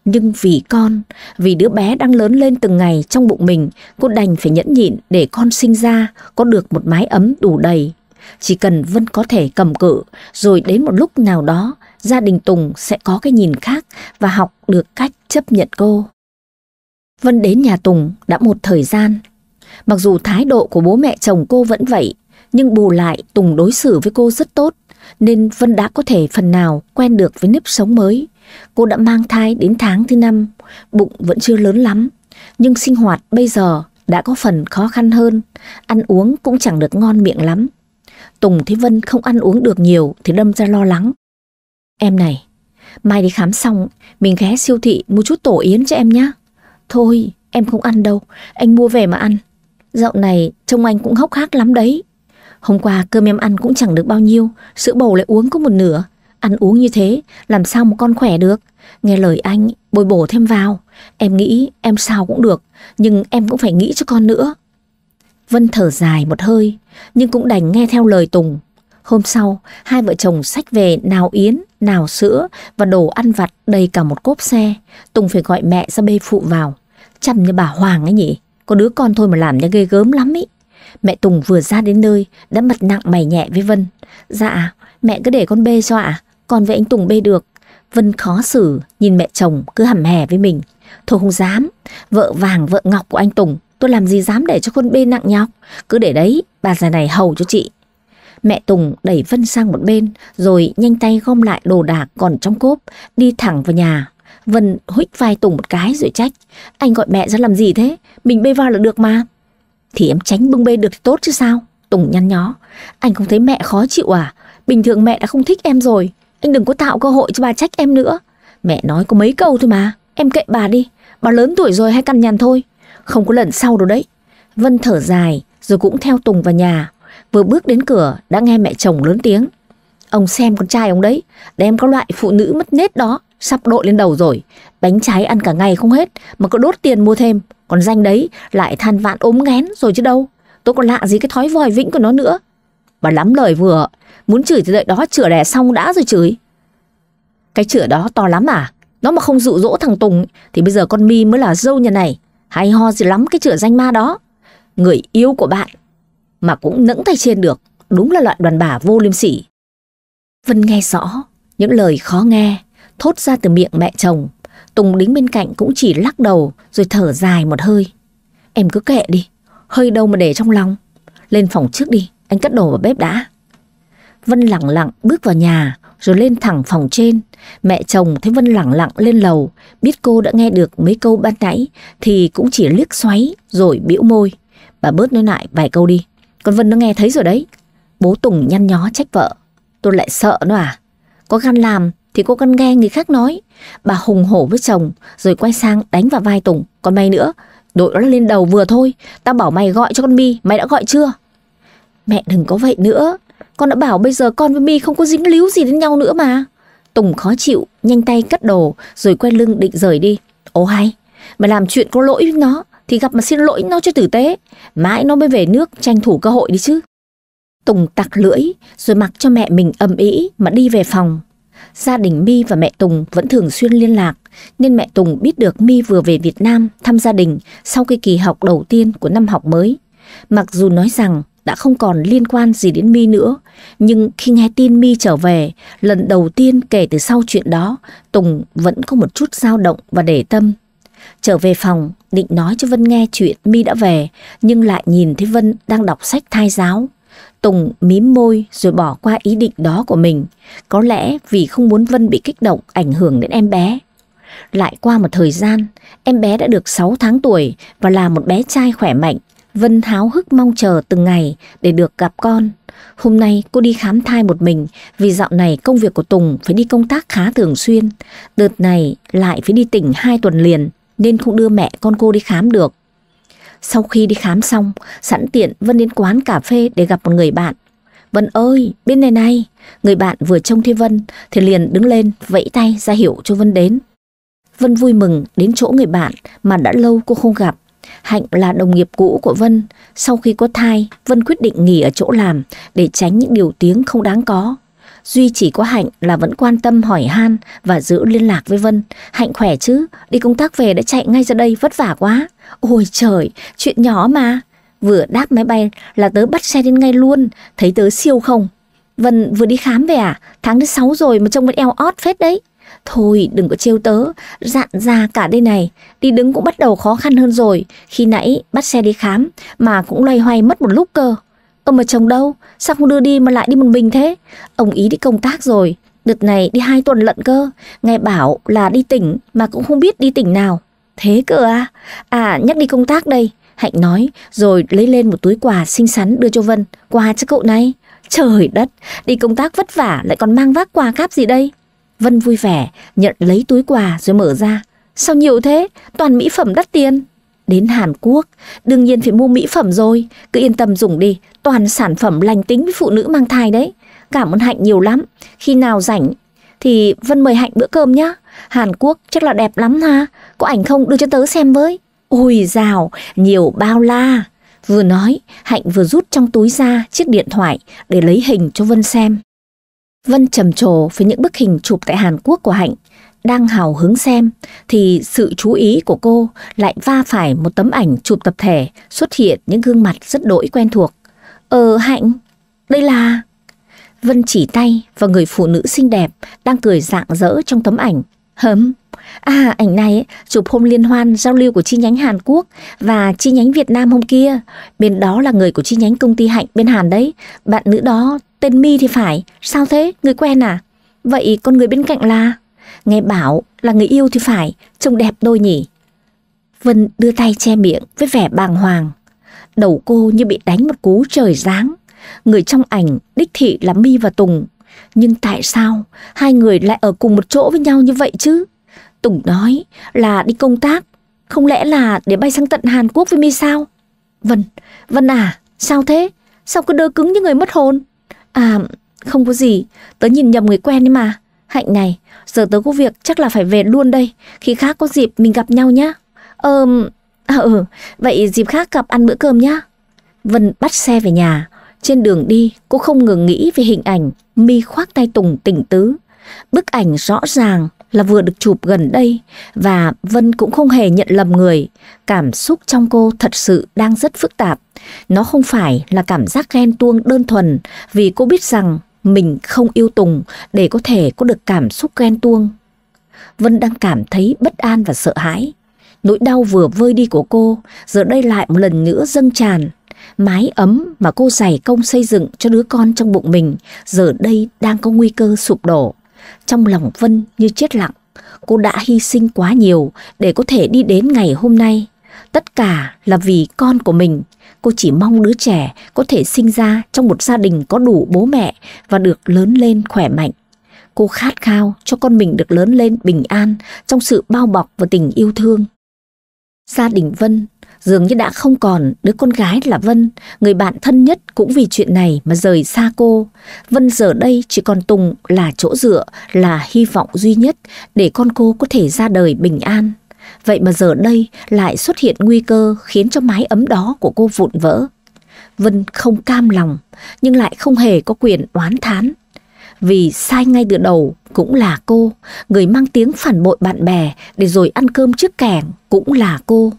Nhưng vì con, vì đứa bé đang lớn lên từng ngày trong bụng mình, cô đành phải nhẫn nhịn để con sinh ra, có được một mái ấm đủ đầy. Chỉ cần Vân có thể cầm cự, rồi đến một lúc nào đó, gia đình Tùng sẽ có cái nhìn khác và học được cách chấp nhận cô. Vân đến nhà Tùng đã một thời gian Mặc dù thái độ của bố mẹ chồng cô vẫn vậy, nhưng bù lại Tùng đối xử với cô rất tốt, nên Vân đã có thể phần nào quen được với nếp sống mới. Cô đã mang thai đến tháng thứ năm, bụng vẫn chưa lớn lắm, nhưng sinh hoạt bây giờ đã có phần khó khăn hơn, ăn uống cũng chẳng được ngon miệng lắm. Tùng thấy Vân không ăn uống được nhiều thì đâm ra lo lắng. Em này, mai đi khám xong, mình ghé siêu thị mua chút tổ yến cho em nhé. Thôi, em không ăn đâu, anh mua về mà ăn. Dạo này trông anh cũng hốc hác lắm đấy. Hôm qua cơm em ăn cũng chẳng được bao nhiêu, sữa bầu lại uống có một nửa. Ăn uống như thế, làm sao một con khỏe được? Nghe lời anh, bồi bổ thêm vào. Em nghĩ em sao cũng được, nhưng em cũng phải nghĩ cho con nữa. Vân thở dài một hơi, nhưng cũng đành nghe theo lời Tùng. Hôm sau, hai vợ chồng xách về nào yến, nào sữa và đồ ăn vặt đầy cả một cốp xe. Tùng phải gọi mẹ ra bê phụ vào. Chăm như bà Hoàng ấy nhỉ? Có đứa con thôi mà làm như ghê gớm lắm ý. Mẹ Tùng vừa ra đến nơi, đã mặt nặng mày nhẹ với Vân. Dạ, mẹ cứ để con bê cho ạ, à? con với anh Tùng bê được. Vân khó xử, nhìn mẹ chồng cứ hầm hè với mình. Thôi không dám, vợ vàng vợ ngọc của anh Tùng, tôi làm gì dám để cho con bê nặng nhọc. Cứ để đấy, bà già này hầu cho chị. Mẹ Tùng đẩy Vân sang một bên, rồi nhanh tay gom lại đồ đạc còn trong cốp, đi thẳng vào nhà Vân huých vai Tùng một cái rồi trách. Anh gọi mẹ ra làm gì thế? Mình bê vào là được mà. Thì em tránh bưng bê được thì tốt chứ sao? Tùng nhăn nhó. Anh không thấy mẹ khó chịu à? Bình thường mẹ đã không thích em rồi. Anh đừng có tạo cơ hội cho bà trách em nữa. Mẹ nói có mấy câu thôi mà. Em kệ bà đi. Bà lớn tuổi rồi hay căn nhằn thôi. Không có lần sau đâu đấy. Vân thở dài rồi cũng theo Tùng vào nhà. Vừa bước đến cửa đã nghe mẹ chồng lớn tiếng. Ông xem con trai ông đấy, đem các loại phụ nữ mất nết đó sắp đội lên đầu rồi Bánh trái ăn cả ngày không hết Mà cứ đốt tiền mua thêm Còn danh đấy lại than vạn ốm ngén rồi chứ đâu Tôi còn lạ gì cái thói vòi vĩnh của nó nữa Bà lắm lời vừa Muốn chửi thì đợi đó chữa đẻ xong đã rồi chửi Cái chữa đó to lắm à Nó mà không dụ dỗ thằng Tùng Thì bây giờ con mi mới là dâu nhà này Hay ho gì lắm cái chữa danh ma đó Người yêu của bạn Mà cũng nẫng tay trên được Đúng là loại đoàn bà vô liêm sỉ Vân nghe rõ những lời khó nghe thốt ra từ miệng mẹ chồng. Tùng đứng bên cạnh cũng chỉ lắc đầu rồi thở dài một hơi. Em cứ kệ đi, hơi đâu mà để trong lòng. Lên phòng trước đi, anh cất đồ vào bếp đã. Vân lặng lặng bước vào nhà rồi lên thẳng phòng trên. Mẹ chồng thấy Vân lặng lặng lên lầu, biết cô đã nghe được mấy câu ban nãy thì cũng chỉ liếc xoáy rồi bĩu môi. Bà bớt nói lại vài câu đi, con Vân nó nghe thấy rồi đấy. Bố Tùng nhăn nhó trách vợ. Tôi lại sợ nó à? Có gan làm thì cô con nghe người khác nói. Bà hùng hổ với chồng rồi quay sang đánh vào vai Tùng. Còn mày nữa, đội nó lên đầu vừa thôi. Tao bảo mày gọi cho con mi, mày đã gọi chưa? Mẹ đừng có vậy nữa. Con đã bảo bây giờ con với mi không có dính líu gì đến nhau nữa mà. Tùng khó chịu, nhanh tay cất đồ rồi quay lưng định rời đi. Ô hay, mà làm chuyện có lỗi với nó thì gặp mà xin lỗi nó cho tử tế. Mãi nó mới về nước tranh thủ cơ hội đi chứ. Tùng tặc lưỡi rồi mặc cho mẹ mình âm ý mà đi về phòng. Gia đình My và mẹ Tùng vẫn thường xuyên liên lạc, nên mẹ Tùng biết được My vừa về Việt Nam thăm gia đình sau cái kỳ học đầu tiên của năm học mới. Mặc dù nói rằng đã không còn liên quan gì đến My nữa, nhưng khi nghe tin My trở về, lần đầu tiên kể từ sau chuyện đó, Tùng vẫn có một chút dao động và để tâm. Trở về phòng, định nói cho Vân nghe chuyện My đã về, nhưng lại nhìn thấy Vân đang đọc sách thai giáo. Tùng mím môi rồi bỏ qua ý định đó của mình, có lẽ vì không muốn Vân bị kích động ảnh hưởng đến em bé. Lại qua một thời gian, em bé đã được 6 tháng tuổi và là một bé trai khỏe mạnh. Vân háo hức mong chờ từng ngày để được gặp con. Hôm nay cô đi khám thai một mình vì dạo này công việc của Tùng phải đi công tác khá thường xuyên. Đợt này lại phải đi tỉnh 2 tuần liền nên không đưa mẹ con cô đi khám được. Sau khi đi khám xong, sẵn tiện Vân đến quán cà phê để gặp một người bạn. Vân ơi, bên này này, người bạn vừa trông thấy Vân thì liền đứng lên vẫy tay ra hiệu cho Vân đến. Vân vui mừng đến chỗ người bạn mà đã lâu cô không gặp. Hạnh là đồng nghiệp cũ của Vân. Sau khi có thai, Vân quyết định nghỉ ở chỗ làm để tránh những điều tiếng không đáng có. Duy chỉ có Hạnh là vẫn quan tâm hỏi han và giữ liên lạc với Vân. Hạnh khỏe chứ, đi công tác về đã chạy ngay ra đây, vất vả quá. Ôi trời, chuyện nhỏ mà. Vừa đáp máy bay là tớ bắt xe đến ngay luôn, thấy tớ siêu không? Vân vừa đi khám về à? Tháng thứ 6 rồi mà trông vẫn eo ót phết đấy. Thôi đừng có trêu tớ, dạn ra cả đây này, đi đứng cũng bắt đầu khó khăn hơn rồi, khi nãy bắt xe đi khám mà cũng loay hoay mất một lúc cơ. Ông mà chồng đâu? Sao không đưa đi mà lại đi một mình thế? Ông ý đi công tác rồi, đợt này đi hai tuần lận cơ. Nghe bảo là đi tỉnh mà cũng không biết đi tỉnh nào. Thế cơ à? À nhắc đi công tác đây. Hạnh nói rồi lấy lên một túi quà xinh xắn đưa cho Vân. Quà cho cậu này. Trời đất, đi công tác vất vả lại còn mang vác quà cáp gì đây? Vân vui vẻ nhận lấy túi quà rồi mở ra. Sao nhiều thế? Toàn mỹ phẩm đắt tiền. Đến Hàn Quốc, đương nhiên phải mua mỹ phẩm rồi, cứ yên tâm dùng đi, toàn sản phẩm lành tính với phụ nữ mang thai đấy. Cảm ơn Hạnh nhiều lắm. Khi nào rảnh thì Vân mời Hạnh bữa cơm nhá. Hàn Quốc chắc là đẹp lắm ha. Có ảnh không đưa cho tớ xem với. Ôi dào, nhiều bao la. Vừa nói, Hạnh vừa rút trong túi ra chiếc điện thoại để lấy hình cho Vân xem. Vân trầm trồ với những bức hình chụp tại Hàn Quốc của Hạnh. Đang hào hứng xem thì sự chú ý của cô lại va phải một tấm ảnh chụp tập thể xuất hiện những gương mặt rất đỗi quen thuộc. Ờ Hạnh, đây là... Vân chỉ tay vào người phụ nữ xinh đẹp đang cười rạng rỡ trong tấm ảnh. Hấm, à ảnh này chụp hôm liên hoan giao lưu của chi nhánh Hàn Quốc và chi nhánh Việt Nam hôm kia. Bên đó là người của chi nhánh công ty Hạnh bên Hàn đấy. Bạn nữ đó tên Mi thì phải. Sao thế, người quen à? Vậy con người bên cạnh là... Nghe bảo là người yêu thì phải, trông đẹp đôi nhỉ. Vân đưa tay che miệng với vẻ bàng hoàng đầu cô như bị đánh một cú trời giáng. Người trong ảnh đích thị là Mi và Tùng. Nhưng tại sao hai người lại ở cùng một chỗ với nhau như vậy chứ? Tùng nói là đi công tác, không lẽ là để bay sang tận Hàn Quốc với Mi sao? Vân, Vân à, sao thế? Sao cứ đơ cứng như người mất hồn? À, không có gì, tớ nhìn nhầm người quen đấy mà. Hạnh này, giờ tớ có việc chắc là phải về luôn đây, khi khác có dịp mình gặp nhau nhá. Ờm, À, ừ, vậy dịp khác gặp ăn bữa cơm nhá. Vân bắt xe về nhà. Trên đường đi, cô không ngừng nghĩ về hình ảnh mi khoác tay Tùng tỉnh tứ. Bức ảnh rõ ràng là vừa được chụp gần đây và Vân cũng không hề nhận lầm người. Cảm xúc trong cô thật sự đang rất phức tạp. Nó không phải là cảm giác ghen tuông đơn thuần vì cô biết rằng mình không yêu Tùng để có thể có được cảm xúc ghen tuông. Vân đang cảm thấy bất an và sợ hãi. Nỗi đau vừa vơi đi của cô giờ đây lại một lần nữa dâng tràn. Mái ấm mà cô dày công xây dựng cho đứa con trong bụng mình giờ đây đang có nguy cơ sụp đổ. Trong lòng Vân như chết lặng, cô đã hy sinh quá nhiều để có thể đi đến ngày hôm nay. Tất cả là vì con của mình. Cô chỉ mong đứa trẻ có thể sinh ra trong một gia đình có đủ bố mẹ và được lớn lên khỏe mạnh. Cô khát khao cho con mình được lớn lên bình an trong sự bao bọc và tình yêu thương. Gia đình Vân dường như đã không còn đứa con gái là Vân, người bạn thân nhất cũng vì chuyện này mà rời xa cô. Vân giờ đây chỉ còn Tùng là chỗ dựa, là hy vọng duy nhất để con cô có thể ra đời bình an. Vậy mà giờ đây lại xuất hiện nguy cơ khiến cho mái ấm đó của cô vụn vỡ. Vân không cam lòng, nhưng lại không hề có quyền oán thán vì sai ngay từ đầu cũng là cô, người mang tiếng phản bội bạn bè để rồi ăn cơm trước kẻng cũng là cô.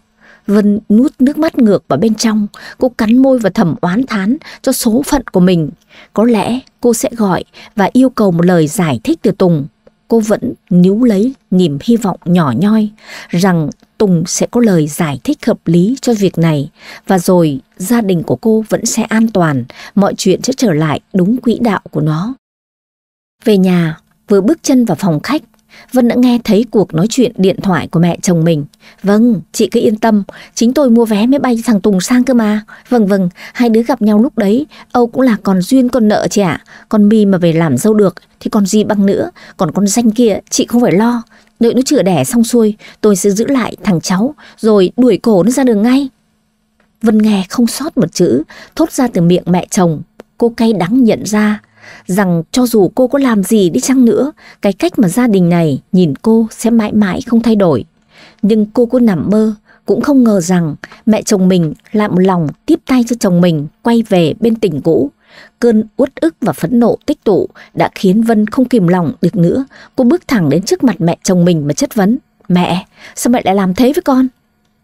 Vân nuốt nước mắt ngược vào bên trong, cô cắn môi và thầm oán thán cho số phận của mình. Có lẽ cô sẽ gọi và yêu cầu một lời giải thích từ Tùng. Cô vẫn níu lấy niềm hy vọng nhỏ nhoi rằng Tùng sẽ có lời giải thích hợp lý cho việc này và rồi gia đình của cô vẫn sẽ an toàn, mọi chuyện sẽ trở lại đúng quỹ đạo của nó. Về nhà, vừa bước chân vào phòng khách, Vân đã nghe thấy cuộc nói chuyện điện thoại của mẹ chồng mình. Vâng, chị cứ yên tâm, chính tôi mua vé máy bay thằng Tùng sang cơ mà. Vâng vâng, hai đứa gặp nhau lúc đấy, Âu cũng là còn duyên con nợ chị ạ. À. Con mi mà về làm dâu được thì còn gì bằng nữa, còn con danh kia chị không phải lo. Đợi nó chữa đẻ xong xuôi, tôi sẽ giữ lại thằng cháu rồi đuổi cổ nó ra đường ngay. Vân nghe không sót một chữ, thốt ra từ miệng mẹ chồng. Cô cay đắng nhận ra rằng cho dù cô có làm gì đi chăng nữa, cái cách mà gia đình này nhìn cô sẽ mãi mãi không thay đổi. Nhưng cô cứ nằm mơ, cũng không ngờ rằng mẹ chồng mình lạm lòng tiếp tay cho chồng mình quay về bên tỉnh cũ. Cơn uất ức và phẫn nộ tích tụ đã khiến Vân không kìm lòng được nữa. Cô bước thẳng đến trước mặt mẹ chồng mình mà chất vấn. Mẹ, sao mẹ lại làm thế với con?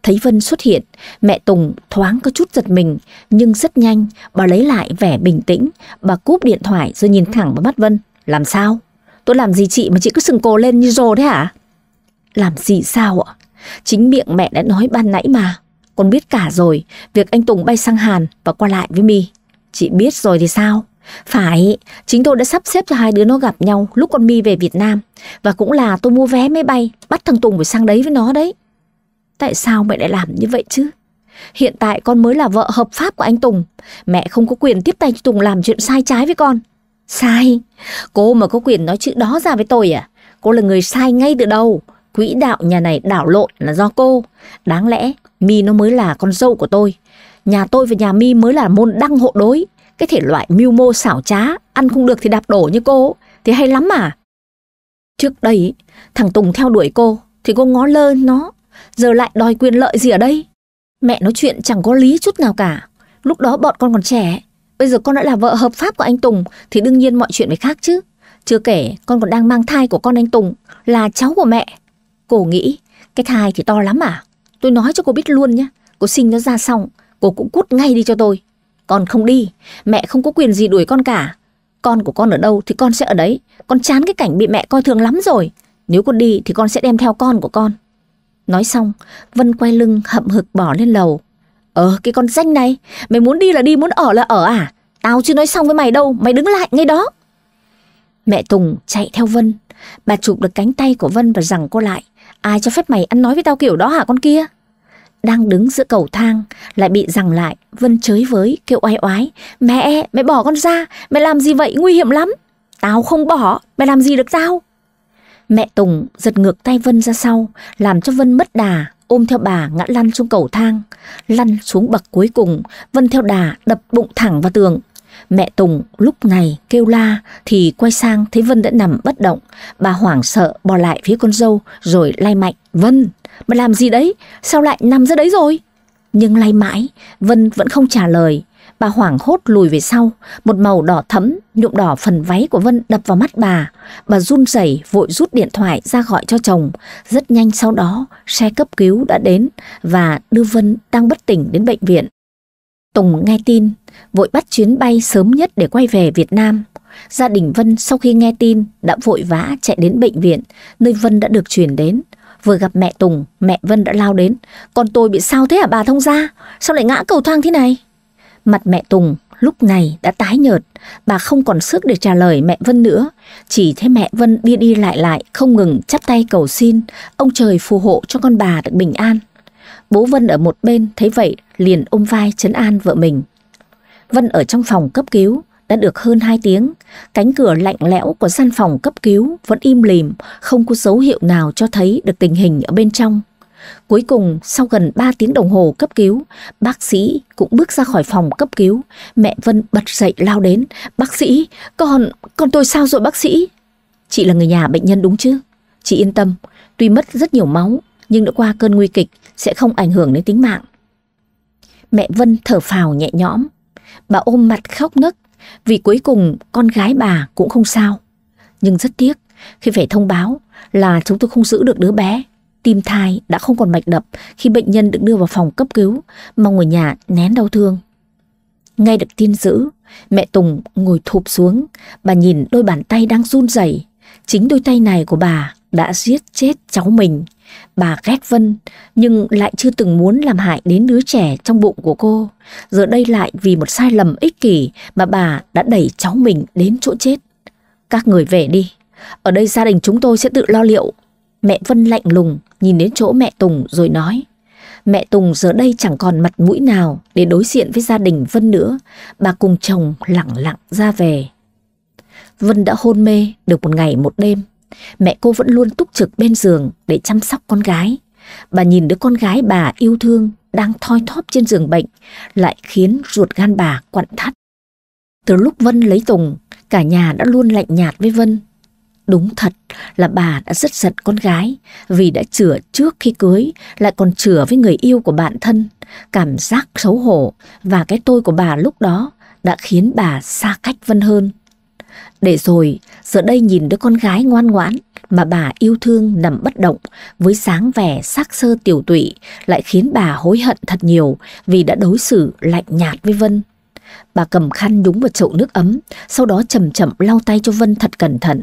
Thấy Vân xuất hiện, mẹ Tùng thoáng có chút giật mình, nhưng rất nhanh, bà lấy lại vẻ bình tĩnh, bà cúp điện thoại rồi nhìn thẳng vào mắt Vân. Làm sao? Tôi làm gì chị mà chị cứ sừng cổ lên như rồ thế hả? Làm gì sao ạ? Chính miệng mẹ đã nói ban nãy mà. Con biết cả rồi, việc anh Tùng bay sang Hàn và qua lại với mi. Chị biết rồi thì sao? Phải, chính tôi đã sắp xếp cho hai đứa nó gặp nhau lúc con mi về Việt Nam. Và cũng là tôi mua vé máy bay, bắt thằng Tùng phải sang đấy với nó đấy. Tại sao mẹ lại làm như vậy chứ? Hiện tại con mới là vợ hợp pháp của anh Tùng. Mẹ không có quyền tiếp tay cho Tùng làm chuyện sai trái với con. Sai? Cô mà có quyền nói chữ đó ra với tôi à? Cô là người sai ngay từ đầu. Quỹ đạo nhà này đảo lộn là do cô. Đáng lẽ Mi nó mới là con dâu của tôi. Nhà tôi và nhà Mi mới là môn đăng hộ đối. Cái thể loại mưu mô xảo trá, ăn không được thì đạp đổ như cô. Thì hay lắm mà. Trước đây, thằng Tùng theo đuổi cô, thì cô ngó lơ nó giờ lại đòi quyền lợi gì ở đây? Mẹ nói chuyện chẳng có lý chút nào cả. Lúc đó bọn con còn trẻ, bây giờ con đã là vợ hợp pháp của anh Tùng thì đương nhiên mọi chuyện phải khác chứ. Chưa kể con còn đang mang thai của con anh Tùng là cháu của mẹ. Cô nghĩ cái thai thì to lắm à? Tôi nói cho cô biết luôn nhé. Cô sinh nó ra xong, cô cũng cút ngay đi cho tôi. Con không đi, mẹ không có quyền gì đuổi con cả. Con của con ở đâu thì con sẽ ở đấy. Con chán cái cảnh bị mẹ coi thường lắm rồi. Nếu con đi thì con sẽ đem theo con của con. Nói xong, Vân quay lưng hậm hực bỏ lên lầu. Ờ, cái con danh này, mày muốn đi là đi, muốn ở là ở à? Tao chưa nói xong với mày đâu, mày đứng lại ngay đó. Mẹ Tùng chạy theo Vân. Bà chụp được cánh tay của Vân và rằng cô lại. Ai cho phép mày ăn nói với tao kiểu đó hả con kia? Đang đứng giữa cầu thang, lại bị rằng lại. Vân chới với, kêu oai oái. Mẹ, mẹ bỏ con ra, mẹ làm gì vậy, nguy hiểm lắm. Tao không bỏ, mẹ làm gì được tao? Mẹ Tùng giật ngược tay Vân ra sau, làm cho Vân mất đà, ôm theo bà ngã lăn xuống cầu thang. Lăn xuống bậc cuối cùng, Vân theo đà đập bụng thẳng vào tường. Mẹ Tùng lúc này kêu la thì quay sang thấy Vân đã nằm bất động. Bà hoảng sợ bò lại phía con dâu rồi lay mạnh. Vân, mà làm gì đấy? Sao lại nằm ra đấy rồi? Nhưng lay mãi, Vân vẫn không trả lời. Bà hoảng hốt lùi về sau, một màu đỏ thẫm, nhuộm đỏ phần váy của Vân đập vào mắt bà. Bà run rẩy vội rút điện thoại ra gọi cho chồng. Rất nhanh sau đó, xe cấp cứu đã đến và đưa Vân đang bất tỉnh đến bệnh viện. Tùng nghe tin, vội bắt chuyến bay sớm nhất để quay về Việt Nam. Gia đình Vân sau khi nghe tin đã vội vã chạy đến bệnh viện, nơi Vân đã được chuyển đến. Vừa gặp mẹ Tùng, mẹ Vân đã lao đến. Con tôi bị sao thế hả bà thông gia? Sao lại ngã cầu thang thế này? Mặt mẹ Tùng lúc này đã tái nhợt, bà không còn sức để trả lời mẹ Vân nữa. Chỉ thấy mẹ Vân đi đi lại lại, không ngừng chắp tay cầu xin, ông trời phù hộ cho con bà được bình an. Bố Vân ở một bên thấy vậy liền ôm vai chấn an vợ mình. Vân ở trong phòng cấp cứu đã được hơn 2 tiếng, cánh cửa lạnh lẽo của gian phòng cấp cứu vẫn im lìm, không có dấu hiệu nào cho thấy được tình hình ở bên trong. Cuối cùng, sau gần 3 tiếng đồng hồ cấp cứu, bác sĩ cũng bước ra khỏi phòng cấp cứu. Mẹ Vân bật dậy lao đến. Bác sĩ, con, con tôi sao rồi bác sĩ? Chị là người nhà bệnh nhân đúng chứ? Chị yên tâm, tuy mất rất nhiều máu, nhưng đã qua cơn nguy kịch sẽ không ảnh hưởng đến tính mạng. Mẹ Vân thở phào nhẹ nhõm. Bà ôm mặt khóc nấc vì cuối cùng con gái bà cũng không sao. Nhưng rất tiếc khi phải thông báo là chúng tôi không giữ được đứa bé tim thai đã không còn mạch đập khi bệnh nhân được đưa vào phòng cấp cứu, mà người nhà nén đau thương. Ngay được tin dữ, mẹ Tùng ngồi thụp xuống, bà nhìn đôi bàn tay đang run rẩy. Chính đôi tay này của bà đã giết chết cháu mình. Bà ghét Vân, nhưng lại chưa từng muốn làm hại đến đứa trẻ trong bụng của cô. Giờ đây lại vì một sai lầm ích kỷ mà bà đã đẩy cháu mình đến chỗ chết. Các người về đi, ở đây gia đình chúng tôi sẽ tự lo liệu Mẹ Vân lạnh lùng nhìn đến chỗ mẹ Tùng rồi nói Mẹ Tùng giờ đây chẳng còn mặt mũi nào để đối diện với gia đình Vân nữa Bà cùng chồng lặng lặng ra về Vân đã hôn mê được một ngày một đêm Mẹ cô vẫn luôn túc trực bên giường để chăm sóc con gái Bà nhìn đứa con gái bà yêu thương đang thoi thóp trên giường bệnh lại khiến ruột gan bà quặn thắt. Từ lúc Vân lấy Tùng, cả nhà đã luôn lạnh nhạt với Vân Đúng thật là bà đã rất giận con gái vì đã chữa trước khi cưới lại còn chữa với người yêu của bạn thân. Cảm giác xấu hổ và cái tôi của bà lúc đó đã khiến bà xa cách Vân hơn. Để rồi, giờ đây nhìn đứa con gái ngoan ngoãn mà bà yêu thương nằm bất động với dáng vẻ xác sơ tiểu tụy lại khiến bà hối hận thật nhiều vì đã đối xử lạnh nhạt với Vân. Bà cầm khăn nhúng vào chậu nước ấm, sau đó chậm chậm lau tay cho Vân thật cẩn thận.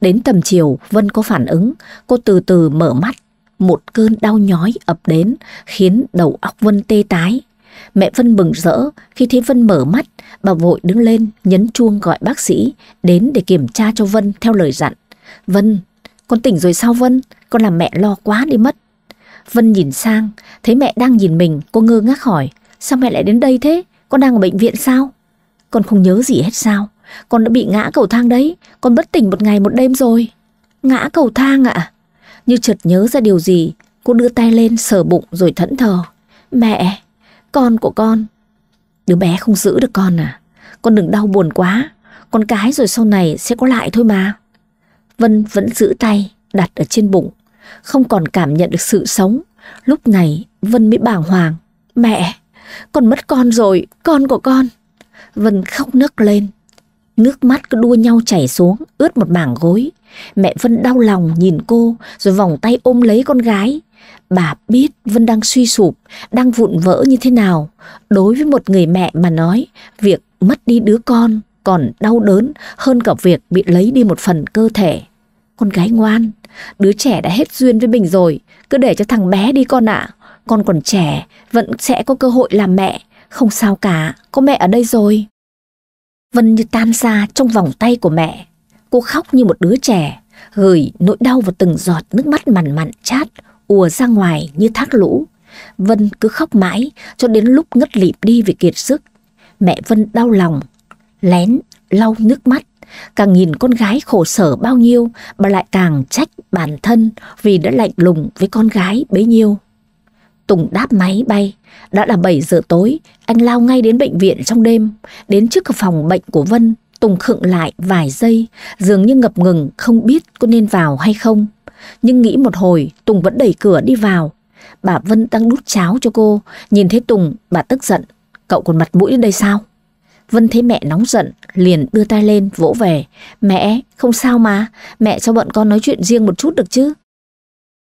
Đến tầm chiều, Vân có phản ứng, cô từ từ mở mắt. Một cơn đau nhói ập đến, khiến đầu óc Vân tê tái. Mẹ Vân bừng rỡ, khi thấy Vân mở mắt, bà vội đứng lên, nhấn chuông gọi bác sĩ, đến để kiểm tra cho Vân theo lời dặn. Vân, con tỉnh rồi sao Vân? Con làm mẹ lo quá đi mất. Vân nhìn sang, thấy mẹ đang nhìn mình, cô ngơ ngác hỏi. Sao mẹ lại đến đây thế? Con đang ở bệnh viện sao? Con không nhớ gì hết sao? Con đã bị ngã cầu thang đấy, con bất tỉnh một ngày một đêm rồi. Ngã cầu thang ạ? À? Như chợt nhớ ra điều gì, cô đưa tay lên sờ bụng rồi thẫn thờ. Mẹ, con của con. Đứa bé không giữ được con à? Con đừng đau buồn quá, con cái rồi sau này sẽ có lại thôi mà. Vân vẫn giữ tay, đặt ở trên bụng, không còn cảm nhận được sự sống. Lúc này Vân mới bàng hoàng. Mẹ, con mất con rồi, con của con. Vân khóc nấc lên, Nước mắt cứ đua nhau chảy xuống, ướt một mảng gối. Mẹ Vân đau lòng nhìn cô, rồi vòng tay ôm lấy con gái. Bà biết Vân đang suy sụp, đang vụn vỡ như thế nào. Đối với một người mẹ mà nói, việc mất đi đứa con còn đau đớn hơn cả việc bị lấy đi một phần cơ thể. Con gái ngoan, đứa trẻ đã hết duyên với mình rồi, cứ để cho thằng bé đi con ạ. À. Con còn trẻ, vẫn sẽ có cơ hội làm mẹ, không sao cả, có mẹ ở đây rồi. Vân như tan ra trong vòng tay của mẹ. Cô khóc như một đứa trẻ, gửi nỗi đau vào từng giọt nước mắt mặn mặn chát, ùa ra ngoài như thác lũ. Vân cứ khóc mãi cho đến lúc ngất lịm đi vì kiệt sức. Mẹ Vân đau lòng, lén, lau nước mắt. Càng nhìn con gái khổ sở bao nhiêu, bà lại càng trách bản thân vì đã lạnh lùng với con gái bấy nhiêu. Tùng đáp máy bay. Đã là 7 giờ tối, anh lao ngay đến bệnh viện trong đêm. Đến trước phòng bệnh của Vân, Tùng khựng lại vài giây, dường như ngập ngừng không biết có nên vào hay không. Nhưng nghĩ một hồi, Tùng vẫn đẩy cửa đi vào. Bà Vân đang đút cháo cho cô, nhìn thấy Tùng, bà tức giận. Cậu còn mặt mũi đến đây sao? Vân thấy mẹ nóng giận, liền đưa tay lên, vỗ về. Mẹ, không sao mà, mẹ cho bọn con nói chuyện riêng một chút được chứ.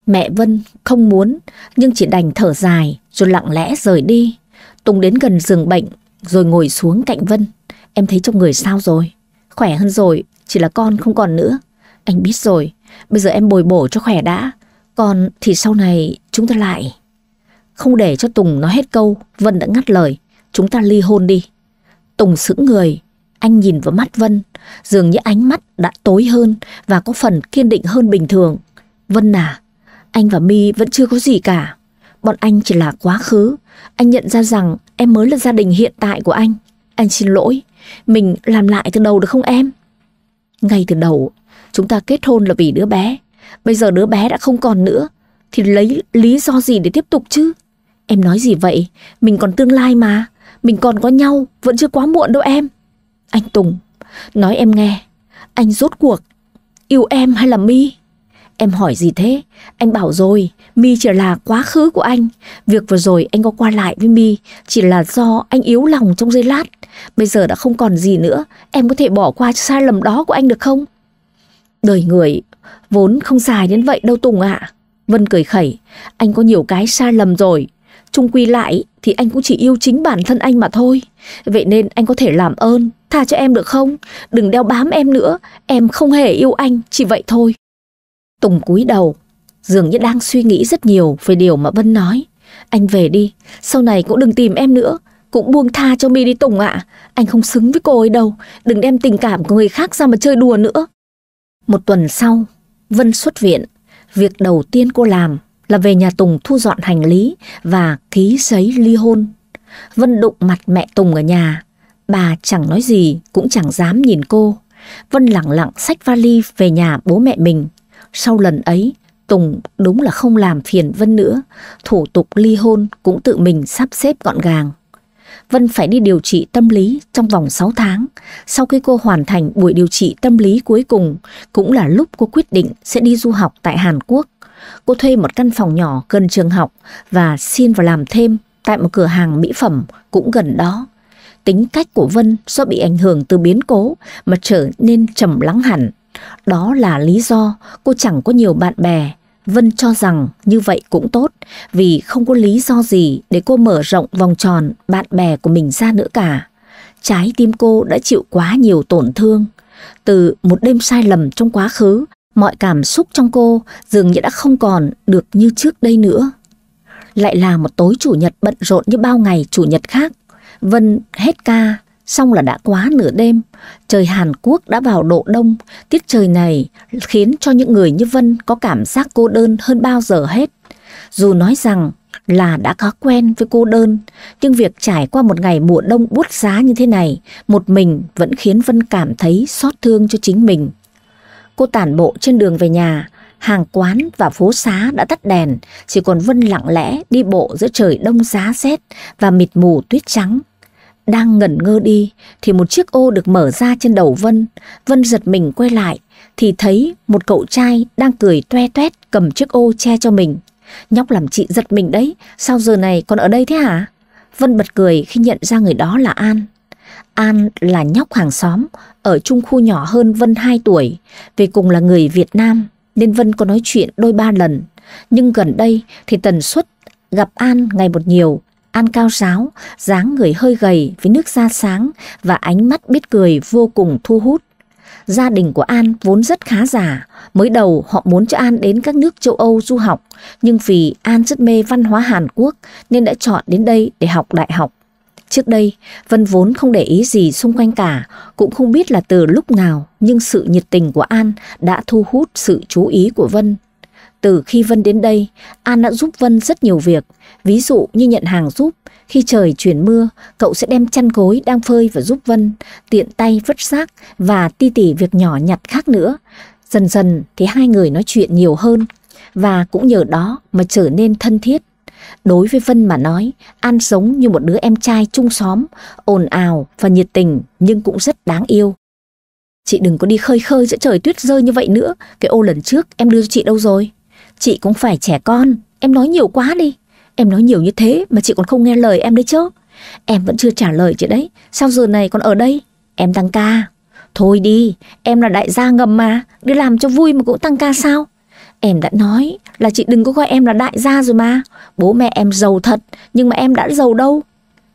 Mẹ Vân không muốn nhưng chỉ đành thở dài rồi lặng lẽ rời đi. Tùng đến gần giường bệnh rồi ngồi xuống cạnh Vân. Em thấy trong người sao rồi? Khỏe hơn rồi, chỉ là con không còn nữa. Anh biết rồi, bây giờ em bồi bổ cho khỏe đã. Còn thì sau này chúng ta lại. Không để cho Tùng nói hết câu, Vân đã ngắt lời. Chúng ta ly hôn đi. Tùng sững người, anh nhìn vào mắt Vân, dường như ánh mắt đã tối hơn và có phần kiên định hơn bình thường. Vân à, anh và My vẫn chưa có gì cả. Bọn anh chỉ là quá khứ. Anh nhận ra rằng em mới là gia đình hiện tại của anh. Anh xin lỗi, mình làm lại từ đầu được không em? Ngay từ đầu, chúng ta kết hôn là vì đứa bé. Bây giờ đứa bé đã không còn nữa, thì lấy lý do gì để tiếp tục chứ? Em nói gì vậy? Mình còn tương lai mà. Mình còn có nhau, vẫn chưa quá muộn đâu em. Anh Tùng, nói em nghe, anh rốt cuộc, yêu em hay là mi? Em hỏi gì thế? Anh bảo rồi, Mi chỉ là quá khứ của anh. Việc vừa rồi anh có qua lại với Mi chỉ là do anh yếu lòng trong giây lát. Bây giờ đã không còn gì nữa, em có thể bỏ qua sai lầm đó của anh được không? Đời người vốn không dài đến vậy đâu Tùng ạ. À. Vân cười khẩy, anh có nhiều cái sai lầm rồi. Trung quy lại thì anh cũng chỉ yêu chính bản thân anh mà thôi. Vậy nên anh có thể làm ơn, tha cho em được không? Đừng đeo bám em nữa, em không hề yêu anh, chỉ vậy thôi. Tùng cúi đầu, dường như đang suy nghĩ rất nhiều về điều mà Vân nói. Anh về đi, sau này cũng đừng tìm em nữa, cũng buông tha cho mi đi Tùng ạ. À. Anh không xứng với cô ấy đâu, đừng đem tình cảm của người khác ra mà chơi đùa nữa. Một tuần sau, Vân xuất viện. Việc đầu tiên cô làm là về nhà Tùng thu dọn hành lý và ký giấy ly hôn. Vân đụng mặt mẹ Tùng ở nhà. Bà chẳng nói gì, cũng chẳng dám nhìn cô. Vân lặng lặng xách vali về nhà bố mẹ mình. Sau lần ấy, Tùng đúng là không làm phiền Vân nữa, thủ tục ly hôn cũng tự mình sắp xếp gọn gàng. Vân phải đi điều trị tâm lý trong vòng 6 tháng. Sau khi cô hoàn thành buổi điều trị tâm lý cuối cùng, cũng là lúc cô quyết định sẽ đi du học tại Hàn Quốc. Cô thuê một căn phòng nhỏ gần trường học và xin vào làm thêm tại một cửa hàng mỹ phẩm cũng gần đó. Tính cách của Vân do bị ảnh hưởng từ biến cố mà trở nên trầm lắng hẳn. Đó là lý do cô chẳng có nhiều bạn bè. Vân cho rằng như vậy cũng tốt vì không có lý do gì để cô mở rộng vòng tròn bạn bè của mình ra nữa cả. Trái tim cô đã chịu quá nhiều tổn thương. Từ một đêm sai lầm trong quá khứ, mọi cảm xúc trong cô dường như đã không còn được như trước đây nữa. Lại là một tối chủ nhật bận rộn như bao ngày chủ nhật khác. Vân hết ca Xong là đã quá nửa đêm, trời Hàn Quốc đã vào độ đông, tiết trời này khiến cho những người như Vân có cảm giác cô đơn hơn bao giờ hết. Dù nói rằng là đã có quen với cô đơn, nhưng việc trải qua một ngày mùa đông bút giá như thế này, một mình vẫn khiến Vân cảm thấy xót thương cho chính mình. Cô tản bộ trên đường về nhà, hàng quán và phố xá đã tắt đèn, chỉ còn Vân lặng lẽ đi bộ giữa trời đông giá rét và mịt mù tuyết trắng. Đang ngẩn ngơ đi thì một chiếc ô được mở ra trên đầu Vân. Vân giật mình quay lại thì thấy một cậu trai đang cười toe toét cầm chiếc ô che cho mình. Nhóc làm chị giật mình đấy, sao giờ này còn ở đây thế hả? Vân bật cười khi nhận ra người đó là An. An là nhóc hàng xóm, ở chung khu nhỏ hơn Vân 2 tuổi, về cùng là người Việt Nam nên Vân có nói chuyện đôi ba lần. Nhưng gần đây thì tần suất gặp An ngày một nhiều An cao ráo, dáng người hơi gầy với nước da sáng và ánh mắt biết cười vô cùng thu hút. Gia đình của An vốn rất khá giả, mới đầu họ muốn cho An đến các nước châu Âu du học, nhưng vì An rất mê văn hóa Hàn Quốc nên đã chọn đến đây để học đại học. Trước đây, Vân vốn không để ý gì xung quanh cả, cũng không biết là từ lúc nào, nhưng sự nhiệt tình của An đã thu hút sự chú ý của Vân từ khi Vân đến đây, An đã giúp Vân rất nhiều việc. Ví dụ như nhận hàng giúp, khi trời chuyển mưa, cậu sẽ đem chăn gối đang phơi và giúp Vân, tiện tay vứt rác và ti tỉ việc nhỏ nhặt khác nữa. Dần dần thì hai người nói chuyện nhiều hơn và cũng nhờ đó mà trở nên thân thiết. Đối với Vân mà nói, An sống như một đứa em trai chung xóm, ồn ào và nhiệt tình nhưng cũng rất đáng yêu. Chị đừng có đi khơi khơi giữa trời tuyết rơi như vậy nữa, cái ô lần trước em đưa cho chị đâu rồi? Chị cũng phải trẻ con, em nói nhiều quá đi. Em nói nhiều như thế mà chị còn không nghe lời em đấy chứ. Em vẫn chưa trả lời chị đấy, sao giờ này còn ở đây? Em tăng ca. Thôi đi, em là đại gia ngầm mà, đi làm cho vui mà cũng tăng ca sao? Em đã nói là chị đừng có gọi em là đại gia rồi mà. Bố mẹ em giàu thật, nhưng mà em đã giàu đâu.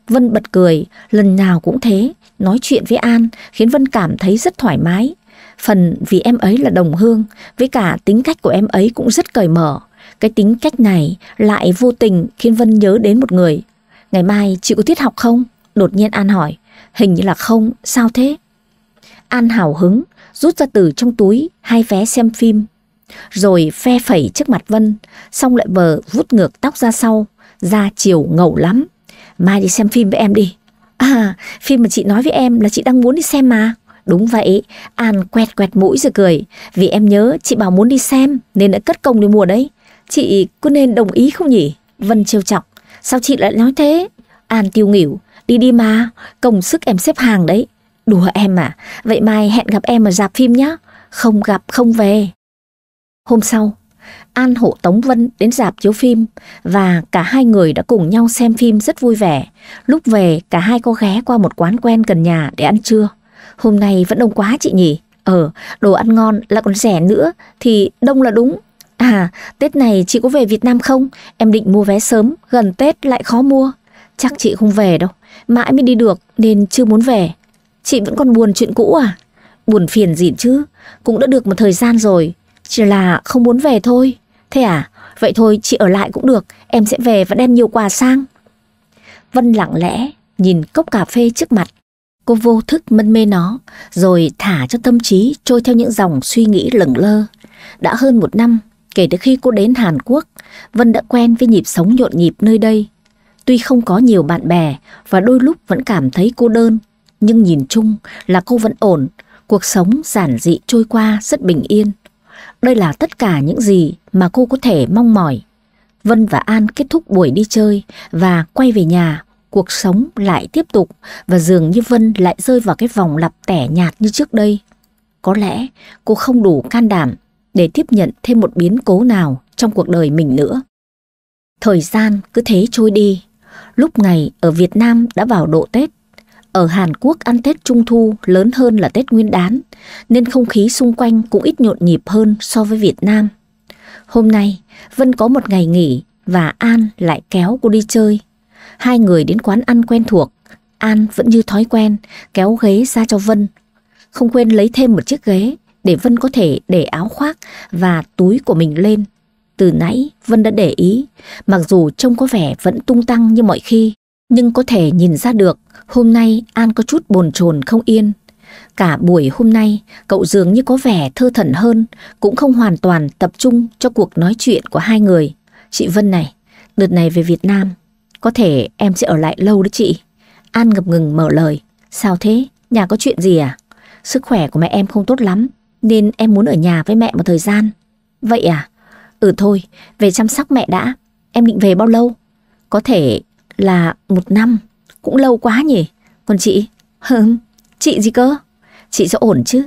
Vân bật cười, lần nào cũng thế, nói chuyện với An khiến Vân cảm thấy rất thoải mái phần vì em ấy là đồng hương với cả tính cách của em ấy cũng rất cởi mở cái tính cách này lại vô tình khiến vân nhớ đến một người ngày mai chị có tiết học không đột nhiên an hỏi hình như là không sao thế an hào hứng rút ra từ trong túi hai vé xem phim rồi phe phẩy trước mặt vân xong lại bờ vút ngược tóc ra sau ra chiều ngầu lắm mai đi xem phim với em đi à phim mà chị nói với em là chị đang muốn đi xem mà Đúng vậy, An quẹt quẹt mũi rồi cười. Vì em nhớ chị bảo muốn đi xem nên đã cất công đi mua đấy. Chị có nên đồng ý không nhỉ? Vân trêu chọc. Sao chị lại nói thế? An tiêu nghỉu. Đi đi mà, công sức em xếp hàng đấy. Đùa em à, vậy mai hẹn gặp em ở dạp phim nhá. Không gặp không về. Hôm sau, An hộ Tống Vân đến dạp chiếu phim và cả hai người đã cùng nhau xem phim rất vui vẻ. Lúc về, cả hai có ghé qua một quán quen gần nhà để ăn trưa hôm nay vẫn đông quá chị nhỉ? Ờ, đồ ăn ngon là còn rẻ nữa thì đông là đúng. À, Tết này chị có về Việt Nam không? Em định mua vé sớm, gần Tết lại khó mua. Chắc chị không về đâu, mãi mới đi được nên chưa muốn về. Chị vẫn còn buồn chuyện cũ à? Buồn phiền gì chứ, cũng đã được một thời gian rồi, chỉ là không muốn về thôi. Thế à, vậy thôi chị ở lại cũng được, em sẽ về và đem nhiều quà sang. Vân lặng lẽ nhìn cốc cà phê trước mặt, Cô vô thức mân mê nó, rồi thả cho tâm trí trôi theo những dòng suy nghĩ lửng lơ. Đã hơn một năm, kể từ khi cô đến Hàn Quốc, Vân đã quen với nhịp sống nhộn nhịp nơi đây. Tuy không có nhiều bạn bè và đôi lúc vẫn cảm thấy cô đơn, nhưng nhìn chung là cô vẫn ổn, cuộc sống giản dị trôi qua rất bình yên. Đây là tất cả những gì mà cô có thể mong mỏi. Vân và An kết thúc buổi đi chơi và quay về nhà cuộc sống lại tiếp tục và dường như Vân lại rơi vào cái vòng lặp tẻ nhạt như trước đây. Có lẽ cô không đủ can đảm để tiếp nhận thêm một biến cố nào trong cuộc đời mình nữa. Thời gian cứ thế trôi đi. Lúc này ở Việt Nam đã vào độ Tết. Ở Hàn Quốc ăn Tết Trung Thu lớn hơn là Tết Nguyên đán, nên không khí xung quanh cũng ít nhộn nhịp hơn so với Việt Nam. Hôm nay, Vân có một ngày nghỉ và An lại kéo cô đi chơi Hai người đến quán ăn quen thuộc, An vẫn như thói quen, kéo ghế ra cho Vân. Không quên lấy thêm một chiếc ghế để Vân có thể để áo khoác và túi của mình lên. Từ nãy Vân đã để ý, mặc dù trông có vẻ vẫn tung tăng như mọi khi, nhưng có thể nhìn ra được hôm nay An có chút bồn chồn không yên. Cả buổi hôm nay, cậu dường như có vẻ thơ thẩn hơn, cũng không hoàn toàn tập trung cho cuộc nói chuyện của hai người. Chị Vân này, đợt này về Việt Nam, có thể em sẽ ở lại lâu đấy chị. An ngập ngừng mở lời. Sao thế? Nhà có chuyện gì à? Sức khỏe của mẹ em không tốt lắm, nên em muốn ở nhà với mẹ một thời gian. Vậy à? Ừ thôi, về chăm sóc mẹ đã. Em định về bao lâu? Có thể là một năm. Cũng lâu quá nhỉ? Còn chị? Hừm, chị gì cơ? Chị sẽ ổn chứ?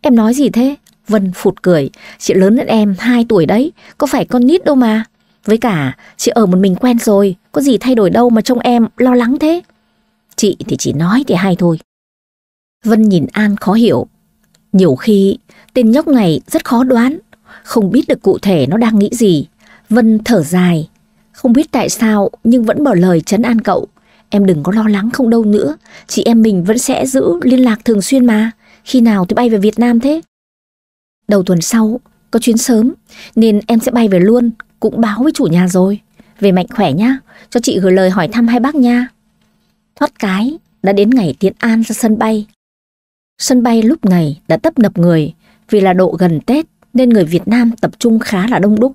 Em nói gì thế? Vân phụt cười. Chị lớn hơn em 2 tuổi đấy, có phải con nít đâu mà. Với cả, chị ở một mình quen rồi, có gì thay đổi đâu mà trông em lo lắng thế. Chị thì chỉ nói thì hay thôi. Vân nhìn An khó hiểu. Nhiều khi, tên nhóc này rất khó đoán, không biết được cụ thể nó đang nghĩ gì. Vân thở dài, không biết tại sao nhưng vẫn bỏ lời chấn an cậu. Em đừng có lo lắng không đâu nữa, chị em mình vẫn sẽ giữ liên lạc thường xuyên mà. Khi nào thì bay về Việt Nam thế? Đầu tuần sau, có chuyến sớm nên em sẽ bay về luôn, cũng báo với chủ nhà rồi. Về mạnh khỏe nhá, cho chị gửi lời hỏi thăm hai bác nha. Thoát cái, đã đến ngày Tiến An ra sân bay. Sân bay lúc này đã tấp nập người, vì là độ gần Tết nên người Việt Nam tập trung khá là đông đúc.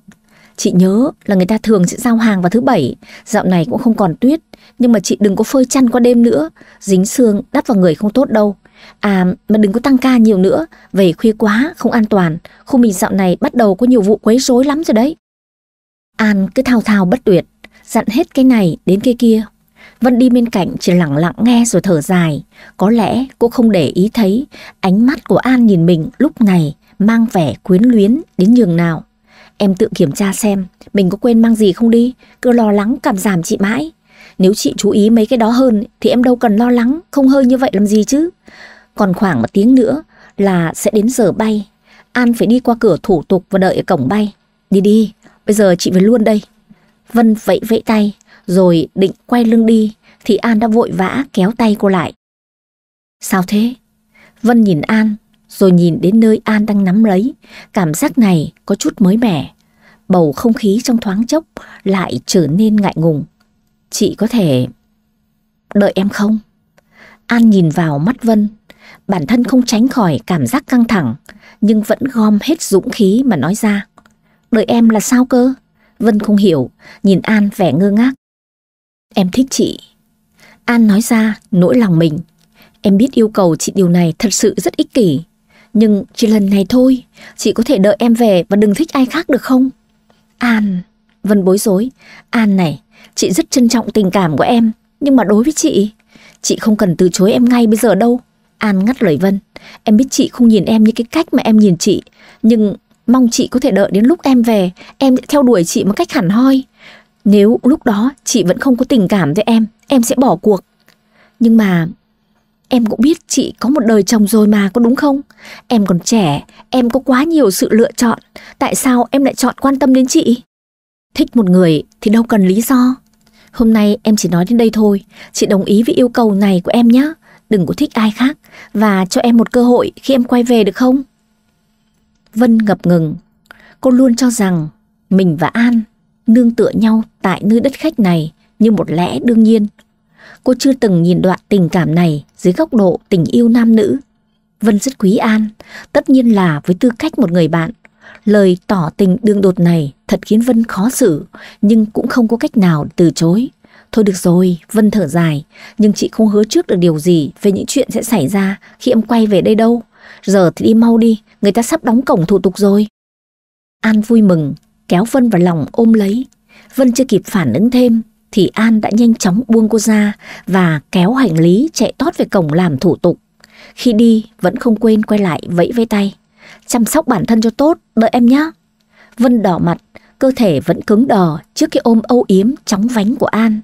Chị nhớ là người ta thường sẽ giao hàng vào thứ bảy, dạo này cũng không còn tuyết, nhưng mà chị đừng có phơi chăn qua đêm nữa, dính xương đắp vào người không tốt đâu. À mà đừng có tăng ca nhiều nữa, về khuya quá, không an toàn, khu mình dạo này bắt đầu có nhiều vụ quấy rối lắm rồi đấy. An cứ thao thao bất tuyệt, dặn hết cái này đến cái kia. Vân đi bên cạnh chỉ lặng lặng nghe rồi thở dài, có lẽ cô không để ý thấy ánh mắt của An nhìn mình lúc này mang vẻ quyến luyến đến nhường nào. Em tự kiểm tra xem, mình có quên mang gì không đi, cứ lo lắng cảm giảm chị mãi. Nếu chị chú ý mấy cái đó hơn thì em đâu cần lo lắng, không hơi như vậy làm gì chứ. Còn khoảng một tiếng nữa là sẽ đến giờ bay. An phải đi qua cửa thủ tục và đợi ở cổng bay. Đi đi, bây giờ chị về luôn đây. Vân vẫy vẫy tay, rồi định quay lưng đi, thì An đã vội vã kéo tay cô lại. Sao thế? Vân nhìn An, rồi nhìn đến nơi An đang nắm lấy. Cảm giác này có chút mới mẻ. Bầu không khí trong thoáng chốc lại trở nên ngại ngùng. Chị có thể đợi em không? An nhìn vào mắt Vân, bản thân không tránh khỏi cảm giác căng thẳng, nhưng vẫn gom hết dũng khí mà nói ra. Đợi em là sao cơ? Vân không hiểu, nhìn An vẻ ngơ ngác. Em thích chị. An nói ra nỗi lòng mình. Em biết yêu cầu chị điều này thật sự rất ích kỷ. Nhưng chỉ lần này thôi, chị có thể đợi em về và đừng thích ai khác được không? An, Vân bối rối. An này, Chị rất trân trọng tình cảm của em, nhưng mà đối với chị, chị không cần từ chối em ngay bây giờ đâu. An ngắt lời Vân, em biết chị không nhìn em như cái cách mà em nhìn chị, nhưng mong chị có thể đợi đến lúc em về, em sẽ theo đuổi chị một cách hẳn hoi. Nếu lúc đó chị vẫn không có tình cảm với em, em sẽ bỏ cuộc. Nhưng mà em cũng biết chị có một đời chồng rồi mà có đúng không? Em còn trẻ, em có quá nhiều sự lựa chọn, tại sao em lại chọn quan tâm đến chị? Thích một người thì đâu cần lý do. Hôm nay em chỉ nói đến đây thôi, chị đồng ý với yêu cầu này của em nhé. Đừng có thích ai khác và cho em một cơ hội khi em quay về được không? Vân ngập ngừng. Cô luôn cho rằng mình và An nương tựa nhau tại nơi đất khách này như một lẽ đương nhiên. Cô chưa từng nhìn đoạn tình cảm này dưới góc độ tình yêu nam nữ. Vân rất quý An, tất nhiên là với tư cách một người bạn, Lời tỏ tình đương đột này thật khiến Vân khó xử, nhưng cũng không có cách nào từ chối. Thôi được rồi, Vân thở dài, nhưng chị không hứa trước được điều gì về những chuyện sẽ xảy ra khi em quay về đây đâu. Giờ thì đi mau đi, người ta sắp đóng cổng thủ tục rồi. An vui mừng, kéo Vân vào lòng ôm lấy. Vân chưa kịp phản ứng thêm, thì An đã nhanh chóng buông cô ra và kéo hành lý chạy tót về cổng làm thủ tục. Khi đi, vẫn không quên quay lại vẫy vây tay. Chăm sóc bản thân cho tốt, đợi em nhé. Vân đỏ mặt, cơ thể vẫn cứng đờ trước cái ôm âu yếm chóng vánh của An.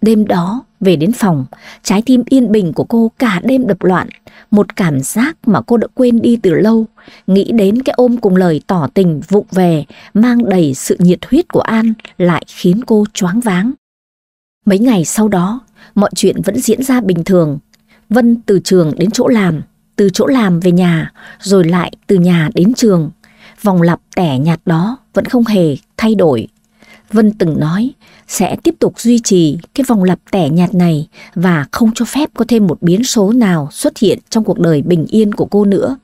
Đêm đó, về đến phòng, trái tim yên bình của cô cả đêm đập loạn, một cảm giác mà cô đã quên đi từ lâu, nghĩ đến cái ôm cùng lời tỏ tình vụng về, mang đầy sự nhiệt huyết của An lại khiến cô choáng váng. Mấy ngày sau đó, mọi chuyện vẫn diễn ra bình thường. Vân từ trường đến chỗ làm, từ chỗ làm về nhà, rồi lại từ nhà đến trường. Vòng lặp tẻ nhạt đó vẫn không hề thay đổi. Vân từng nói sẽ tiếp tục duy trì cái vòng lặp tẻ nhạt này và không cho phép có thêm một biến số nào xuất hiện trong cuộc đời bình yên của cô nữa.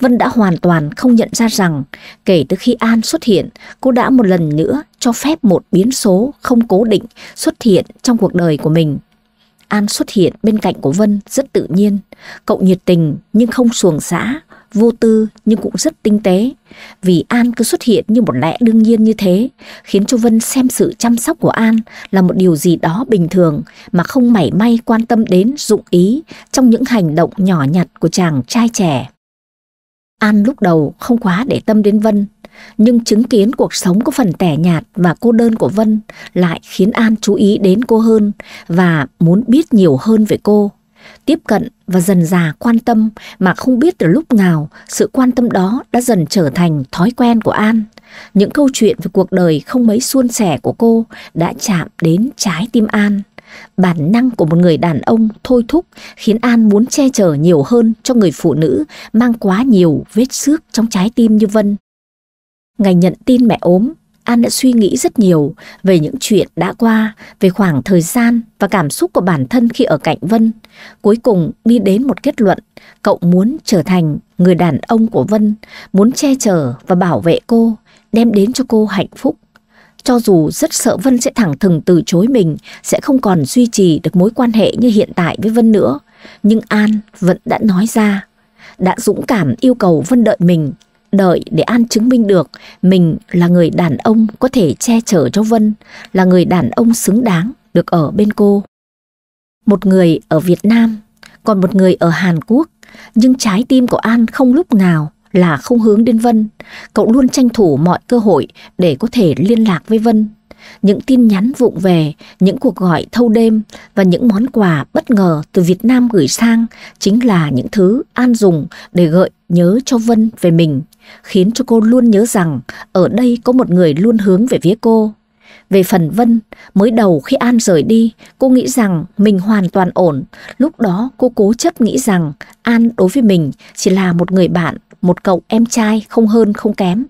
Vân đã hoàn toàn không nhận ra rằng kể từ khi An xuất hiện, cô đã một lần nữa cho phép một biến số không cố định xuất hiện trong cuộc đời của mình. An xuất hiện bên cạnh của Vân rất tự nhiên. Cậu nhiệt tình nhưng không xuồng xã, vô tư nhưng cũng rất tinh tế. Vì An cứ xuất hiện như một lẽ đương nhiên như thế, khiến cho Vân xem sự chăm sóc của An là một điều gì đó bình thường mà không mảy may quan tâm đến dụng ý trong những hành động nhỏ nhặt của chàng trai trẻ. An lúc đầu không quá để tâm đến Vân, nhưng chứng kiến cuộc sống có phần tẻ nhạt và cô đơn của Vân lại khiến An chú ý đến cô hơn và muốn biết nhiều hơn về cô. Tiếp cận và dần già quan tâm mà không biết từ lúc nào sự quan tâm đó đã dần trở thành thói quen của An. Những câu chuyện về cuộc đời không mấy suôn sẻ của cô đã chạm đến trái tim An. Bản năng của một người đàn ông thôi thúc khiến An muốn che chở nhiều hơn cho người phụ nữ mang quá nhiều vết xước trong trái tim như Vân. Ngày nhận tin mẹ ốm, An đã suy nghĩ rất nhiều về những chuyện đã qua, về khoảng thời gian và cảm xúc của bản thân khi ở cạnh Vân. Cuối cùng đi đến một kết luận, cậu muốn trở thành người đàn ông của Vân, muốn che chở và bảo vệ cô, đem đến cho cô hạnh phúc. Cho dù rất sợ Vân sẽ thẳng thừng từ chối mình, sẽ không còn duy trì được mối quan hệ như hiện tại với Vân nữa, nhưng An vẫn đã nói ra, đã dũng cảm yêu cầu Vân đợi mình, đợi để An chứng minh được mình là người đàn ông có thể che chở cho Vân, là người đàn ông xứng đáng được ở bên cô. Một người ở Việt Nam, còn một người ở Hàn Quốc, nhưng trái tim của An không lúc nào là không hướng đến Vân. Cậu luôn tranh thủ mọi cơ hội để có thể liên lạc với Vân. Những tin nhắn vụng về, những cuộc gọi thâu đêm và những món quà bất ngờ từ Việt Nam gửi sang chính là những thứ An dùng để gợi nhớ cho Vân về mình, khiến cho cô luôn nhớ rằng ở đây có một người luôn hướng về phía cô. Về phần Vân, mới đầu khi An rời đi, cô nghĩ rằng mình hoàn toàn ổn. Lúc đó cô cố chấp nghĩ rằng An đối với mình chỉ là một người bạn một cậu em trai không hơn không kém.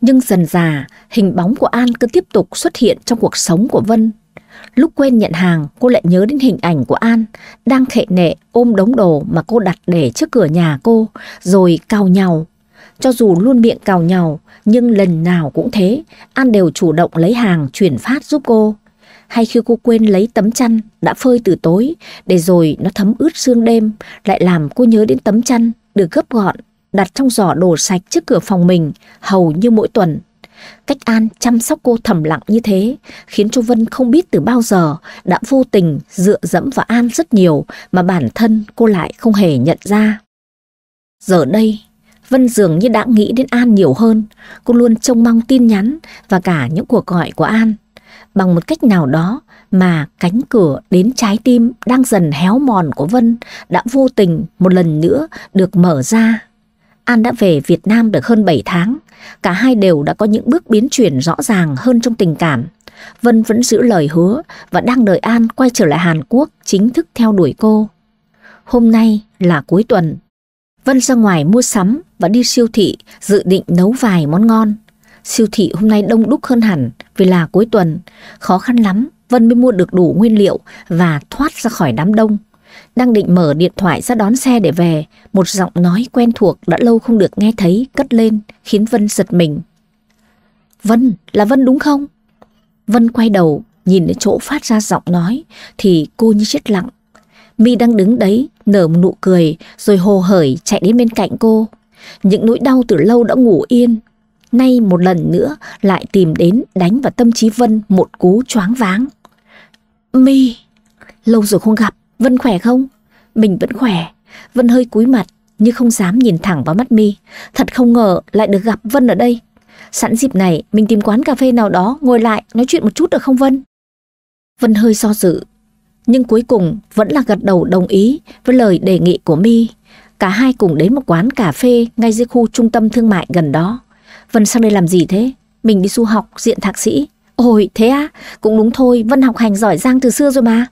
Nhưng dần dà, hình bóng của An cứ tiếp tục xuất hiện trong cuộc sống của Vân. Lúc quen nhận hàng, cô lại nhớ đến hình ảnh của An, đang khệ nệ ôm đống đồ mà cô đặt để trước cửa nhà cô, rồi cào nhau. Cho dù luôn miệng cào nhau, nhưng lần nào cũng thế, An đều chủ động lấy hàng chuyển phát giúp cô. Hay khi cô quên lấy tấm chăn đã phơi từ tối, để rồi nó thấm ướt sương đêm, lại làm cô nhớ đến tấm chăn được gấp gọn đặt trong giỏ đồ sạch trước cửa phòng mình hầu như mỗi tuần. Cách An chăm sóc cô thầm lặng như thế khiến cho Vân không biết từ bao giờ đã vô tình dựa dẫm vào An rất nhiều mà bản thân cô lại không hề nhận ra. Giờ đây, Vân dường như đã nghĩ đến An nhiều hơn, cô luôn trông mong tin nhắn và cả những cuộc gọi của An. Bằng một cách nào đó mà cánh cửa đến trái tim đang dần héo mòn của Vân đã vô tình một lần nữa được mở ra. An đã về Việt Nam được hơn 7 tháng. Cả hai đều đã có những bước biến chuyển rõ ràng hơn trong tình cảm. Vân vẫn giữ lời hứa và đang đợi An quay trở lại Hàn Quốc chính thức theo đuổi cô. Hôm nay là cuối tuần. Vân ra ngoài mua sắm và đi siêu thị dự định nấu vài món ngon. Siêu thị hôm nay đông đúc hơn hẳn vì là cuối tuần. Khó khăn lắm Vân mới mua được đủ nguyên liệu và thoát ra khỏi đám đông. Đang định mở điện thoại ra đón xe để về, một giọng nói quen thuộc đã lâu không được nghe thấy cất lên khiến Vân giật mình. Vân, là Vân đúng không? Vân quay đầu, nhìn đến chỗ phát ra giọng nói thì cô như chết lặng. Mi đang đứng đấy, nở một nụ cười rồi hồ hởi chạy đến bên cạnh cô. Những nỗi đau từ lâu đã ngủ yên, nay một lần nữa lại tìm đến đánh vào tâm trí Vân một cú choáng váng. Mi, lâu rồi không gặp, Vân khỏe không? Mình vẫn khỏe. Vân hơi cúi mặt nhưng không dám nhìn thẳng vào mắt mi. Thật không ngờ lại được gặp Vân ở đây. Sẵn dịp này mình tìm quán cà phê nào đó ngồi lại nói chuyện một chút được không Vân? Vân hơi do so dự. Nhưng cuối cùng vẫn là gật đầu đồng ý với lời đề nghị của mi. Cả hai cùng đến một quán cà phê ngay dưới khu trung tâm thương mại gần đó. Vân sang đây làm gì thế? Mình đi du học diện thạc sĩ. Ôi thế á, à? cũng đúng thôi, Vân học hành giỏi giang từ xưa rồi mà.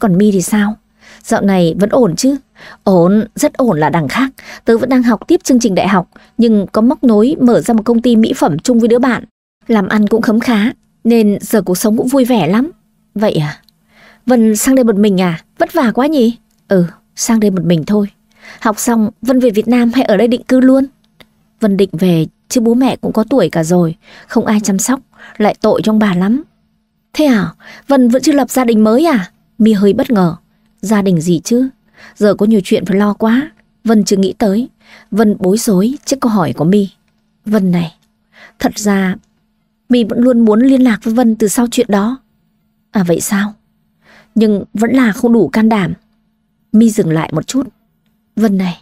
Còn mi thì sao? Dạo này vẫn ổn chứ? Ổn, rất ổn là đằng khác. Tớ vẫn đang học tiếp chương trình đại học, nhưng có móc nối mở ra một công ty mỹ phẩm chung với đứa bạn. Làm ăn cũng khấm khá, nên giờ cuộc sống cũng vui vẻ lắm. Vậy à? Vân sang đây một mình à? Vất vả quá nhỉ? Ừ, sang đây một mình thôi. Học xong, Vân về Việt Nam hay ở đây định cư luôn? Vân định về, chứ bố mẹ cũng có tuổi cả rồi, không ai chăm sóc, lại tội trong bà lắm. Thế à, Vân vẫn chưa lập gia đình mới à? Mi hơi bất ngờ. Gia đình gì chứ? Giờ có nhiều chuyện phải lo quá. Vân chưa nghĩ tới. Vân bối rối trước câu hỏi của My. Vân này, thật ra My vẫn luôn muốn liên lạc với Vân từ sau chuyện đó. À vậy sao? Nhưng vẫn là không đủ can đảm. My dừng lại một chút. Vân này,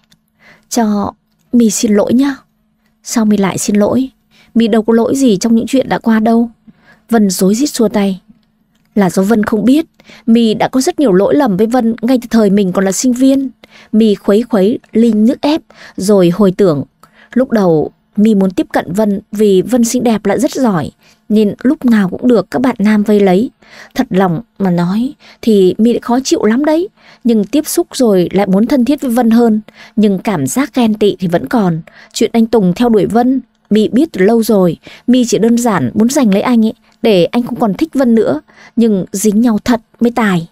cho My xin lỗi nhá. Sao My lại xin lỗi? My đâu có lỗi gì trong những chuyện đã qua đâu. Vân rối rít xua tay. Là do Vân không biết, Mì đã có rất nhiều lỗi lầm với Vân ngay từ thời mình còn là sinh viên. Mì khuấy khuấy linh nước ép, rồi hồi tưởng. Lúc đầu, Mì muốn tiếp cận Vân vì Vân xinh đẹp lại rất giỏi, nên lúc nào cũng được các bạn nam vây lấy. Thật lòng mà nói thì Mi lại khó chịu lắm đấy, nhưng tiếp xúc rồi lại muốn thân thiết với Vân hơn, nhưng cảm giác ghen tị thì vẫn còn. Chuyện anh Tùng theo đuổi Vân, Mi biết từ lâu rồi, Mi chỉ đơn giản muốn giành lấy anh ấy để anh không còn thích Vân nữa, nhưng dính nhau thật mới tài.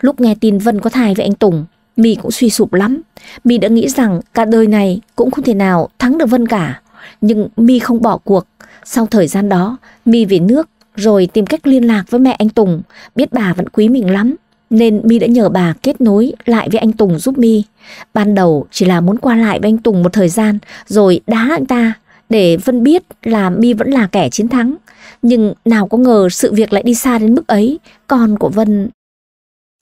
Lúc nghe tin Vân có thai với anh Tùng, Mì cũng suy sụp lắm. Mì đã nghĩ rằng cả đời này cũng không thể nào thắng được Vân cả. Nhưng Mi không bỏ cuộc. Sau thời gian đó, Mi về nước rồi tìm cách liên lạc với mẹ anh Tùng, biết bà vẫn quý mình lắm. Nên Mi đã nhờ bà kết nối lại với anh Tùng giúp Mi. Ban đầu chỉ là muốn qua lại với anh Tùng một thời gian rồi đá anh ta để Vân biết là Mi vẫn là kẻ chiến thắng. Nhưng nào có ngờ sự việc lại đi xa đến mức ấy, con của Vân...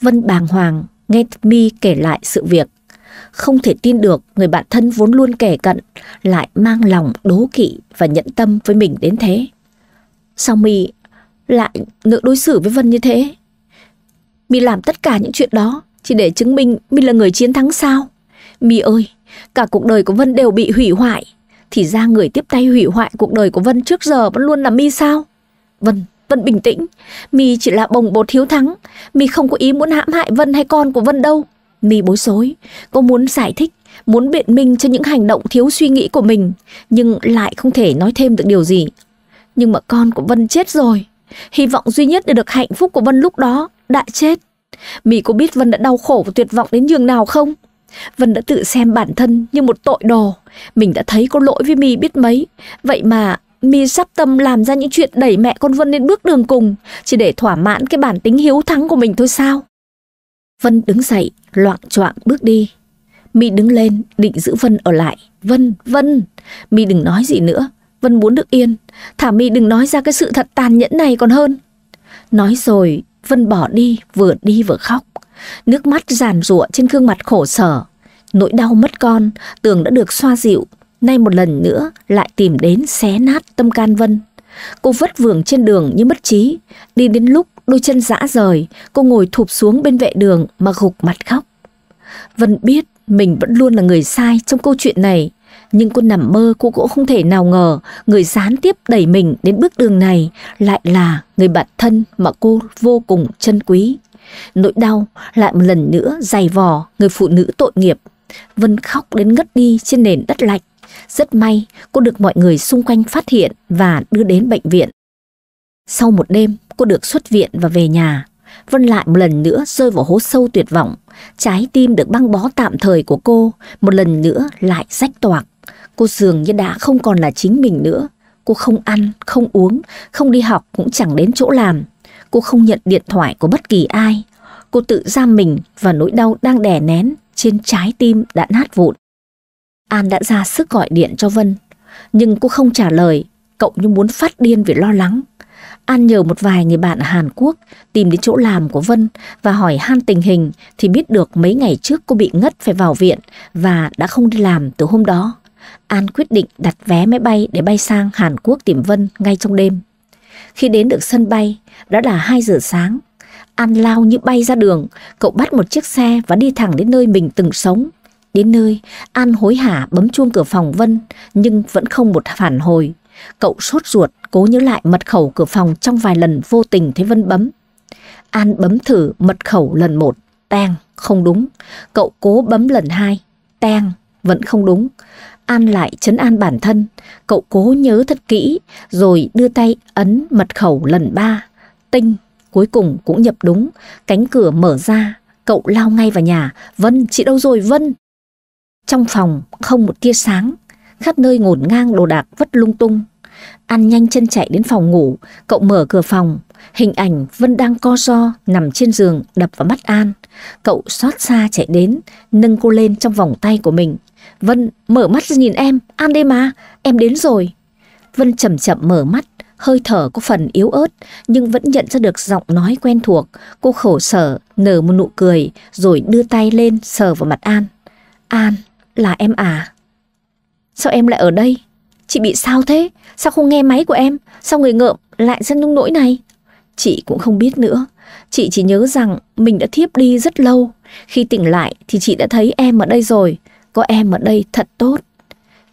Vân bàng hoàng, nghe Mi kể lại sự việc. Không thể tin được người bạn thân vốn luôn kể cận, lại mang lòng đố kỵ và nhẫn tâm với mình đến thế. Sao Mi lại ngỡ đối xử với Vân như thế? Mi làm tất cả những chuyện đó chỉ để chứng minh Mi là người chiến thắng sao? Mi ơi, cả cuộc đời của Vân đều bị hủy hoại. Thì ra người tiếp tay hủy hoại cuộc đời của Vân trước giờ vẫn luôn là mi sao? Vân, Vân bình tĩnh. Mi chỉ là bồng bột thiếu thắng. Mi không có ý muốn hãm hại Vân hay con của Vân đâu. Mi bối rối, cô muốn giải thích, muốn biện minh cho những hành động thiếu suy nghĩ của mình, nhưng lại không thể nói thêm được điều gì. Nhưng mà con của Vân chết rồi. Hy vọng duy nhất để được hạnh phúc của Vân lúc đó đã chết. Mi có biết Vân đã đau khổ và tuyệt vọng đến nhường nào không? Vân đã tự xem bản thân như một tội đồ. Mình đã thấy có lỗi với My biết mấy. Vậy mà My sắp tâm làm ra những chuyện đẩy mẹ con Vân lên bước đường cùng, chỉ để thỏa mãn cái bản tính hiếu thắng của mình thôi sao. Vân đứng dậy, loạn choạng bước đi. My đứng lên, định giữ Vân ở lại. Vân, Vân, My đừng nói gì nữa. Vân muốn được yên. Thả My đừng nói ra cái sự thật tàn nhẫn này còn hơn. Nói rồi, Vân bỏ đi, vừa đi vừa khóc. Nước mắt giàn rụa trên gương mặt khổ sở. Nỗi đau mất con, Tường đã được xoa dịu. Nay một lần nữa lại tìm đến xé nát tâm can Vân. Cô vất vưởng trên đường như mất trí. Đi đến lúc đôi chân dã rời, cô ngồi thụp xuống bên vệ đường mà gục mặt khóc. Vân biết mình vẫn luôn là người sai trong câu chuyện này. Nhưng cô nằm mơ cô cũng không thể nào ngờ người gián tiếp đẩy mình đến bước đường này lại là người bạn thân mà cô vô cùng trân quý. Nỗi đau lại một lần nữa dày vò người phụ nữ tội nghiệp. Vân khóc đến ngất đi trên nền đất lạnh. Rất may cô được mọi người xung quanh phát hiện và đưa đến bệnh viện. Sau một đêm cô được xuất viện và về nhà. Vân lại một lần nữa rơi vào hố sâu tuyệt vọng. Trái tim được băng bó tạm thời của cô một lần nữa lại rách toạc. Cô dường như đã không còn là chính mình nữa. Cô không ăn, không uống, không đi học cũng chẳng đến chỗ làm. Cô không nhận điện thoại của bất kỳ ai. Cô tự giam mình và nỗi đau đang đè nén trên trái tim đã nát vụn. An đã ra sức gọi điện cho Vân, nhưng cô không trả lời, cậu như muốn phát điên vì lo lắng. An nhờ một vài người bạn ở Hàn Quốc tìm đến chỗ làm của Vân và hỏi han tình hình thì biết được mấy ngày trước cô bị ngất phải vào viện và đã không đi làm từ hôm đó. An quyết định đặt vé máy bay để bay sang Hàn Quốc tìm Vân ngay trong đêm. Khi đến được sân bay, đã là 2 giờ sáng. An lao như bay ra đường, cậu bắt một chiếc xe và đi thẳng đến nơi mình từng sống. Đến nơi, An hối hả bấm chuông cửa phòng Vân, nhưng vẫn không một phản hồi. Cậu sốt ruột, cố nhớ lại mật khẩu cửa phòng trong vài lần vô tình thấy Vân bấm. An bấm thử mật khẩu lần một, tang, không đúng. Cậu cố bấm lần hai, tang, vẫn không đúng. An lại chấn an bản thân, cậu cố nhớ thật kỹ, rồi đưa tay ấn mật khẩu lần ba. Tinh, cuối cùng cũng nhập đúng, cánh cửa mở ra, cậu lao ngay vào nhà. Vân, chị đâu rồi Vân? Trong phòng không một tia sáng, khắp nơi ngổn ngang đồ đạc vất lung tung. An nhanh chân chạy đến phòng ngủ, cậu mở cửa phòng, hình ảnh Vân đang co ro nằm trên giường đập vào mắt An. Cậu xót xa chạy đến, nâng cô lên trong vòng tay của mình. Vân, mở mắt ra nhìn em, An đây mà, em đến rồi. Vân chậm chậm mở mắt, hơi thở có phần yếu ớt nhưng vẫn nhận ra được giọng nói quen thuộc. Cô khổ sở, nở một nụ cười rồi đưa tay lên sờ vào mặt An. An, là em à? Sao em lại ở đây? Chị bị sao thế? Sao không nghe máy của em? Sao người ngợm lại dân nung nỗi này? Chị cũng không biết nữa. Chị chỉ nhớ rằng mình đã thiếp đi rất lâu. Khi tỉnh lại thì chị đã thấy em ở đây rồi có em ở đây thật tốt.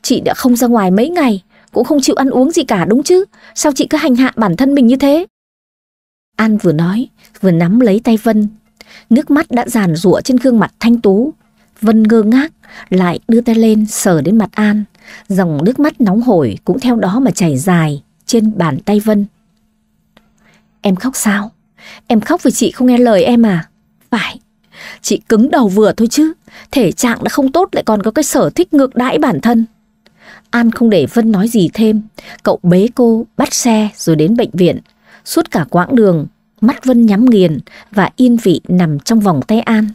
Chị đã không ra ngoài mấy ngày, cũng không chịu ăn uống gì cả đúng chứ, sao chị cứ hành hạ bản thân mình như thế? An vừa nói, vừa nắm lấy tay Vân. Nước mắt đã giàn rụa trên gương mặt thanh tú. Vân ngơ ngác, lại đưa tay lên sờ đến mặt An. Dòng nước mắt nóng hổi cũng theo đó mà chảy dài trên bàn tay Vân. Em khóc sao? Em khóc vì chị không nghe lời em à? Phải, Chị cứng đầu vừa thôi chứ, thể trạng đã không tốt lại còn có cái sở thích ngược đãi bản thân. An không để Vân nói gì thêm, cậu bế cô, bắt xe rồi đến bệnh viện. Suốt cả quãng đường, mắt Vân nhắm nghiền và yên vị nằm trong vòng tay An.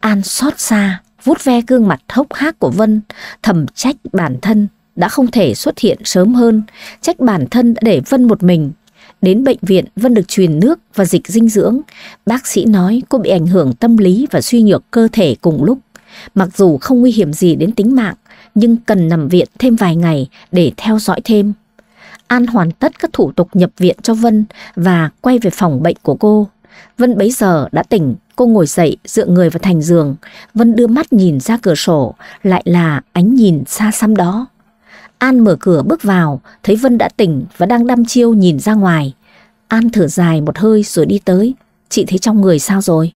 An xót xa, vuốt ve gương mặt hốc hác của Vân, thầm trách bản thân đã không thể xuất hiện sớm hơn, trách bản thân đã để Vân một mình. Đến bệnh viện, Vân được truyền nước và dịch dinh dưỡng. Bác sĩ nói cô bị ảnh hưởng tâm lý và suy nhược cơ thể cùng lúc. Mặc dù không nguy hiểm gì đến tính mạng, nhưng cần nằm viện thêm vài ngày để theo dõi thêm. An hoàn tất các thủ tục nhập viện cho Vân và quay về phòng bệnh của cô. Vân bấy giờ đã tỉnh, cô ngồi dậy, dựa người vào thành giường. Vân đưa mắt nhìn ra cửa sổ, lại là ánh nhìn xa xăm đó. An mở cửa bước vào, thấy Vân đã tỉnh và đang đăm chiêu nhìn ra ngoài. An thở dài một hơi rồi đi tới. Chị thấy trong người sao rồi?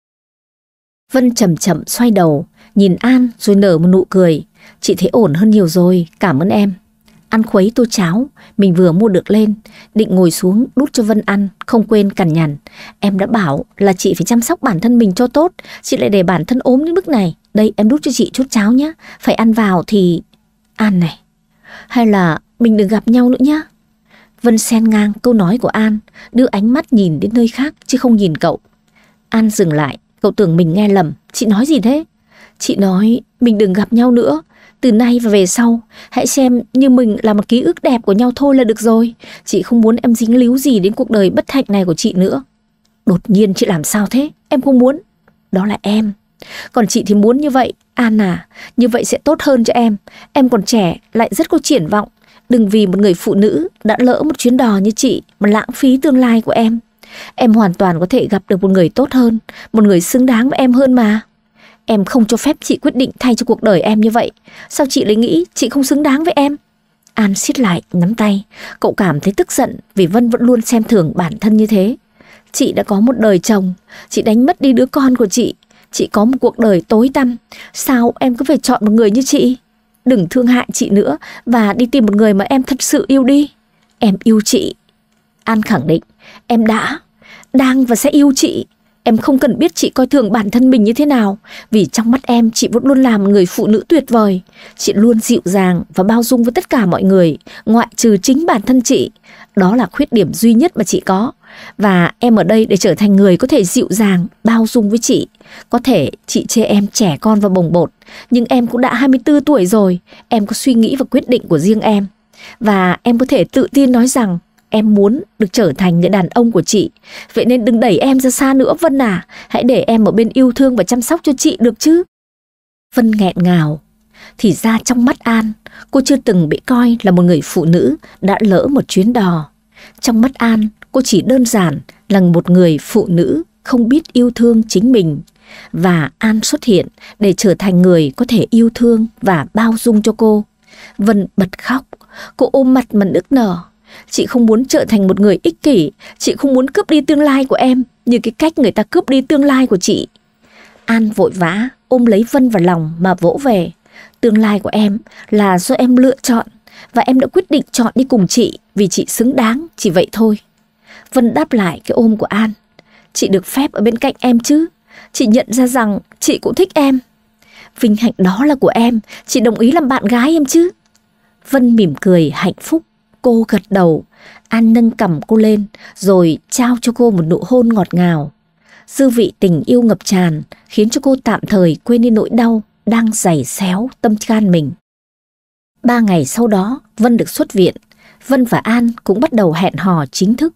Vân chậm chậm xoay đầu, nhìn An rồi nở một nụ cười. Chị thấy ổn hơn nhiều rồi, cảm ơn em. Ăn khuấy tô cháo, mình vừa mua được lên, định ngồi xuống đút cho Vân ăn, không quên cằn nhằn. Em đã bảo là chị phải chăm sóc bản thân mình cho tốt, chị lại để bản thân ốm đến mức này. Đây em đút cho chị chút cháo nhé, phải ăn vào thì... An này, hay là mình đừng gặp nhau nữa nhá. Vân xen ngang câu nói của An, đưa ánh mắt nhìn đến nơi khác chứ không nhìn cậu. An dừng lại, cậu tưởng mình nghe lầm. Chị nói gì thế? Chị nói mình đừng gặp nhau nữa. Từ nay và về sau, hãy xem như mình là một ký ức đẹp của nhau thôi là được rồi. Chị không muốn em dính líu gì đến cuộc đời bất hạnh này của chị nữa. Đột nhiên chị làm sao thế? Em không muốn. Đó là em. Còn chị thì muốn như vậy, An à, như vậy sẽ tốt hơn cho em. Em còn trẻ, lại rất có triển vọng. Đừng vì một người phụ nữ đã lỡ một chuyến đò như chị mà lãng phí tương lai của em. Em hoàn toàn có thể gặp được một người tốt hơn, một người xứng đáng với em hơn mà. Em không cho phép chị quyết định thay cho cuộc đời em như vậy. Sao chị lại nghĩ chị không xứng đáng với em? An xiết lại, nắm tay. Cậu cảm thấy tức giận vì Vân vẫn luôn xem thường bản thân như thế. Chị đã có một đời chồng, chị đánh mất đi đứa con của chị. Chị có một cuộc đời tối tăm Sao em cứ phải chọn một người như chị Đừng thương hại chị nữa Và đi tìm một người mà em thật sự yêu đi Em yêu chị An khẳng định Em đã, đang và sẽ yêu chị Em không cần biết chị coi thường bản thân mình như thế nào Vì trong mắt em chị vẫn luôn là một người phụ nữ tuyệt vời Chị luôn dịu dàng và bao dung với tất cả mọi người Ngoại trừ chính bản thân chị Đó là khuyết điểm duy nhất mà chị có và em ở đây để trở thành người có thể dịu dàng, bao dung với chị. Có thể chị chê em trẻ con và bồng bột, nhưng em cũng đã 24 tuổi rồi, em có suy nghĩ và quyết định của riêng em. Và em có thể tự tin nói rằng em muốn được trở thành người đàn ông của chị. Vậy nên đừng đẩy em ra xa nữa Vân à, hãy để em ở bên yêu thương và chăm sóc cho chị được chứ. Vân nghẹn ngào. Thì ra trong mắt An, cô chưa từng bị coi là một người phụ nữ đã lỡ một chuyến đò. Trong mắt An, cô chỉ đơn giản là một người phụ nữ không biết yêu thương chính mình và An xuất hiện để trở thành người có thể yêu thương và bao dung cho cô. Vân bật khóc, cô ôm mặt mà nức nở. Chị không muốn trở thành một người ích kỷ, chị không muốn cướp đi tương lai của em như cái cách người ta cướp đi tương lai của chị. An vội vã ôm lấy Vân vào lòng mà vỗ về. Tương lai của em là do em lựa chọn và em đã quyết định chọn đi cùng chị vì chị xứng đáng, chỉ vậy thôi. Vân đáp lại cái ôm của An. Chị được phép ở bên cạnh em chứ. Chị nhận ra rằng chị cũng thích em. Vinh hạnh đó là của em, chị đồng ý làm bạn gái em chứ. Vân mỉm cười hạnh phúc, cô gật đầu. An nâng cầm cô lên rồi trao cho cô một nụ hôn ngọt ngào. Dư vị tình yêu ngập tràn khiến cho cô tạm thời quên đi nỗi đau đang giày xéo tâm can mình. Ba ngày sau đó, Vân được xuất viện. Vân và An cũng bắt đầu hẹn hò chính thức.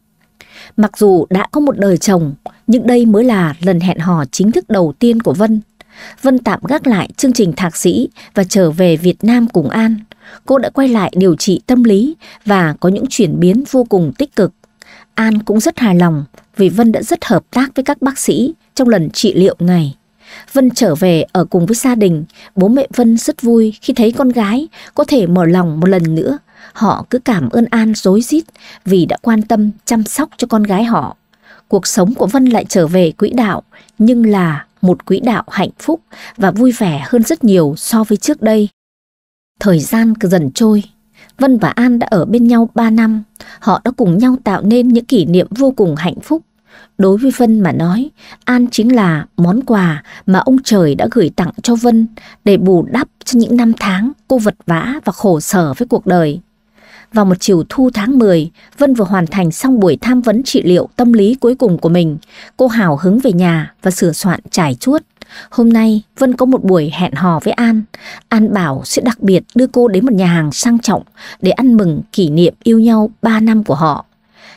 Mặc dù đã có một đời chồng, nhưng đây mới là lần hẹn hò chính thức đầu tiên của Vân. Vân tạm gác lại chương trình thạc sĩ và trở về Việt Nam cùng An. Cô đã quay lại điều trị tâm lý và có những chuyển biến vô cùng tích cực. An cũng rất hài lòng vì Vân đã rất hợp tác với các bác sĩ trong lần trị liệu này. Vân trở về ở cùng với gia đình, bố mẹ Vân rất vui khi thấy con gái có thể mở lòng một lần nữa Họ cứ cảm ơn An rối rít vì đã quan tâm chăm sóc cho con gái họ. Cuộc sống của Vân lại trở về quỹ đạo, nhưng là một quỹ đạo hạnh phúc và vui vẻ hơn rất nhiều so với trước đây. Thời gian cứ dần trôi, Vân và An đã ở bên nhau 3 năm, họ đã cùng nhau tạo nên những kỷ niệm vô cùng hạnh phúc. Đối với Vân mà nói, An chính là món quà mà ông trời đã gửi tặng cho Vân để bù đắp cho những năm tháng cô vật vã và khổ sở với cuộc đời. Vào một chiều thu tháng 10, Vân vừa hoàn thành xong buổi tham vấn trị liệu tâm lý cuối cùng của mình. Cô hào hứng về nhà và sửa soạn trải chuốt. Hôm nay, Vân có một buổi hẹn hò với An. An bảo sẽ đặc biệt đưa cô đến một nhà hàng sang trọng để ăn mừng kỷ niệm yêu nhau 3 năm của họ.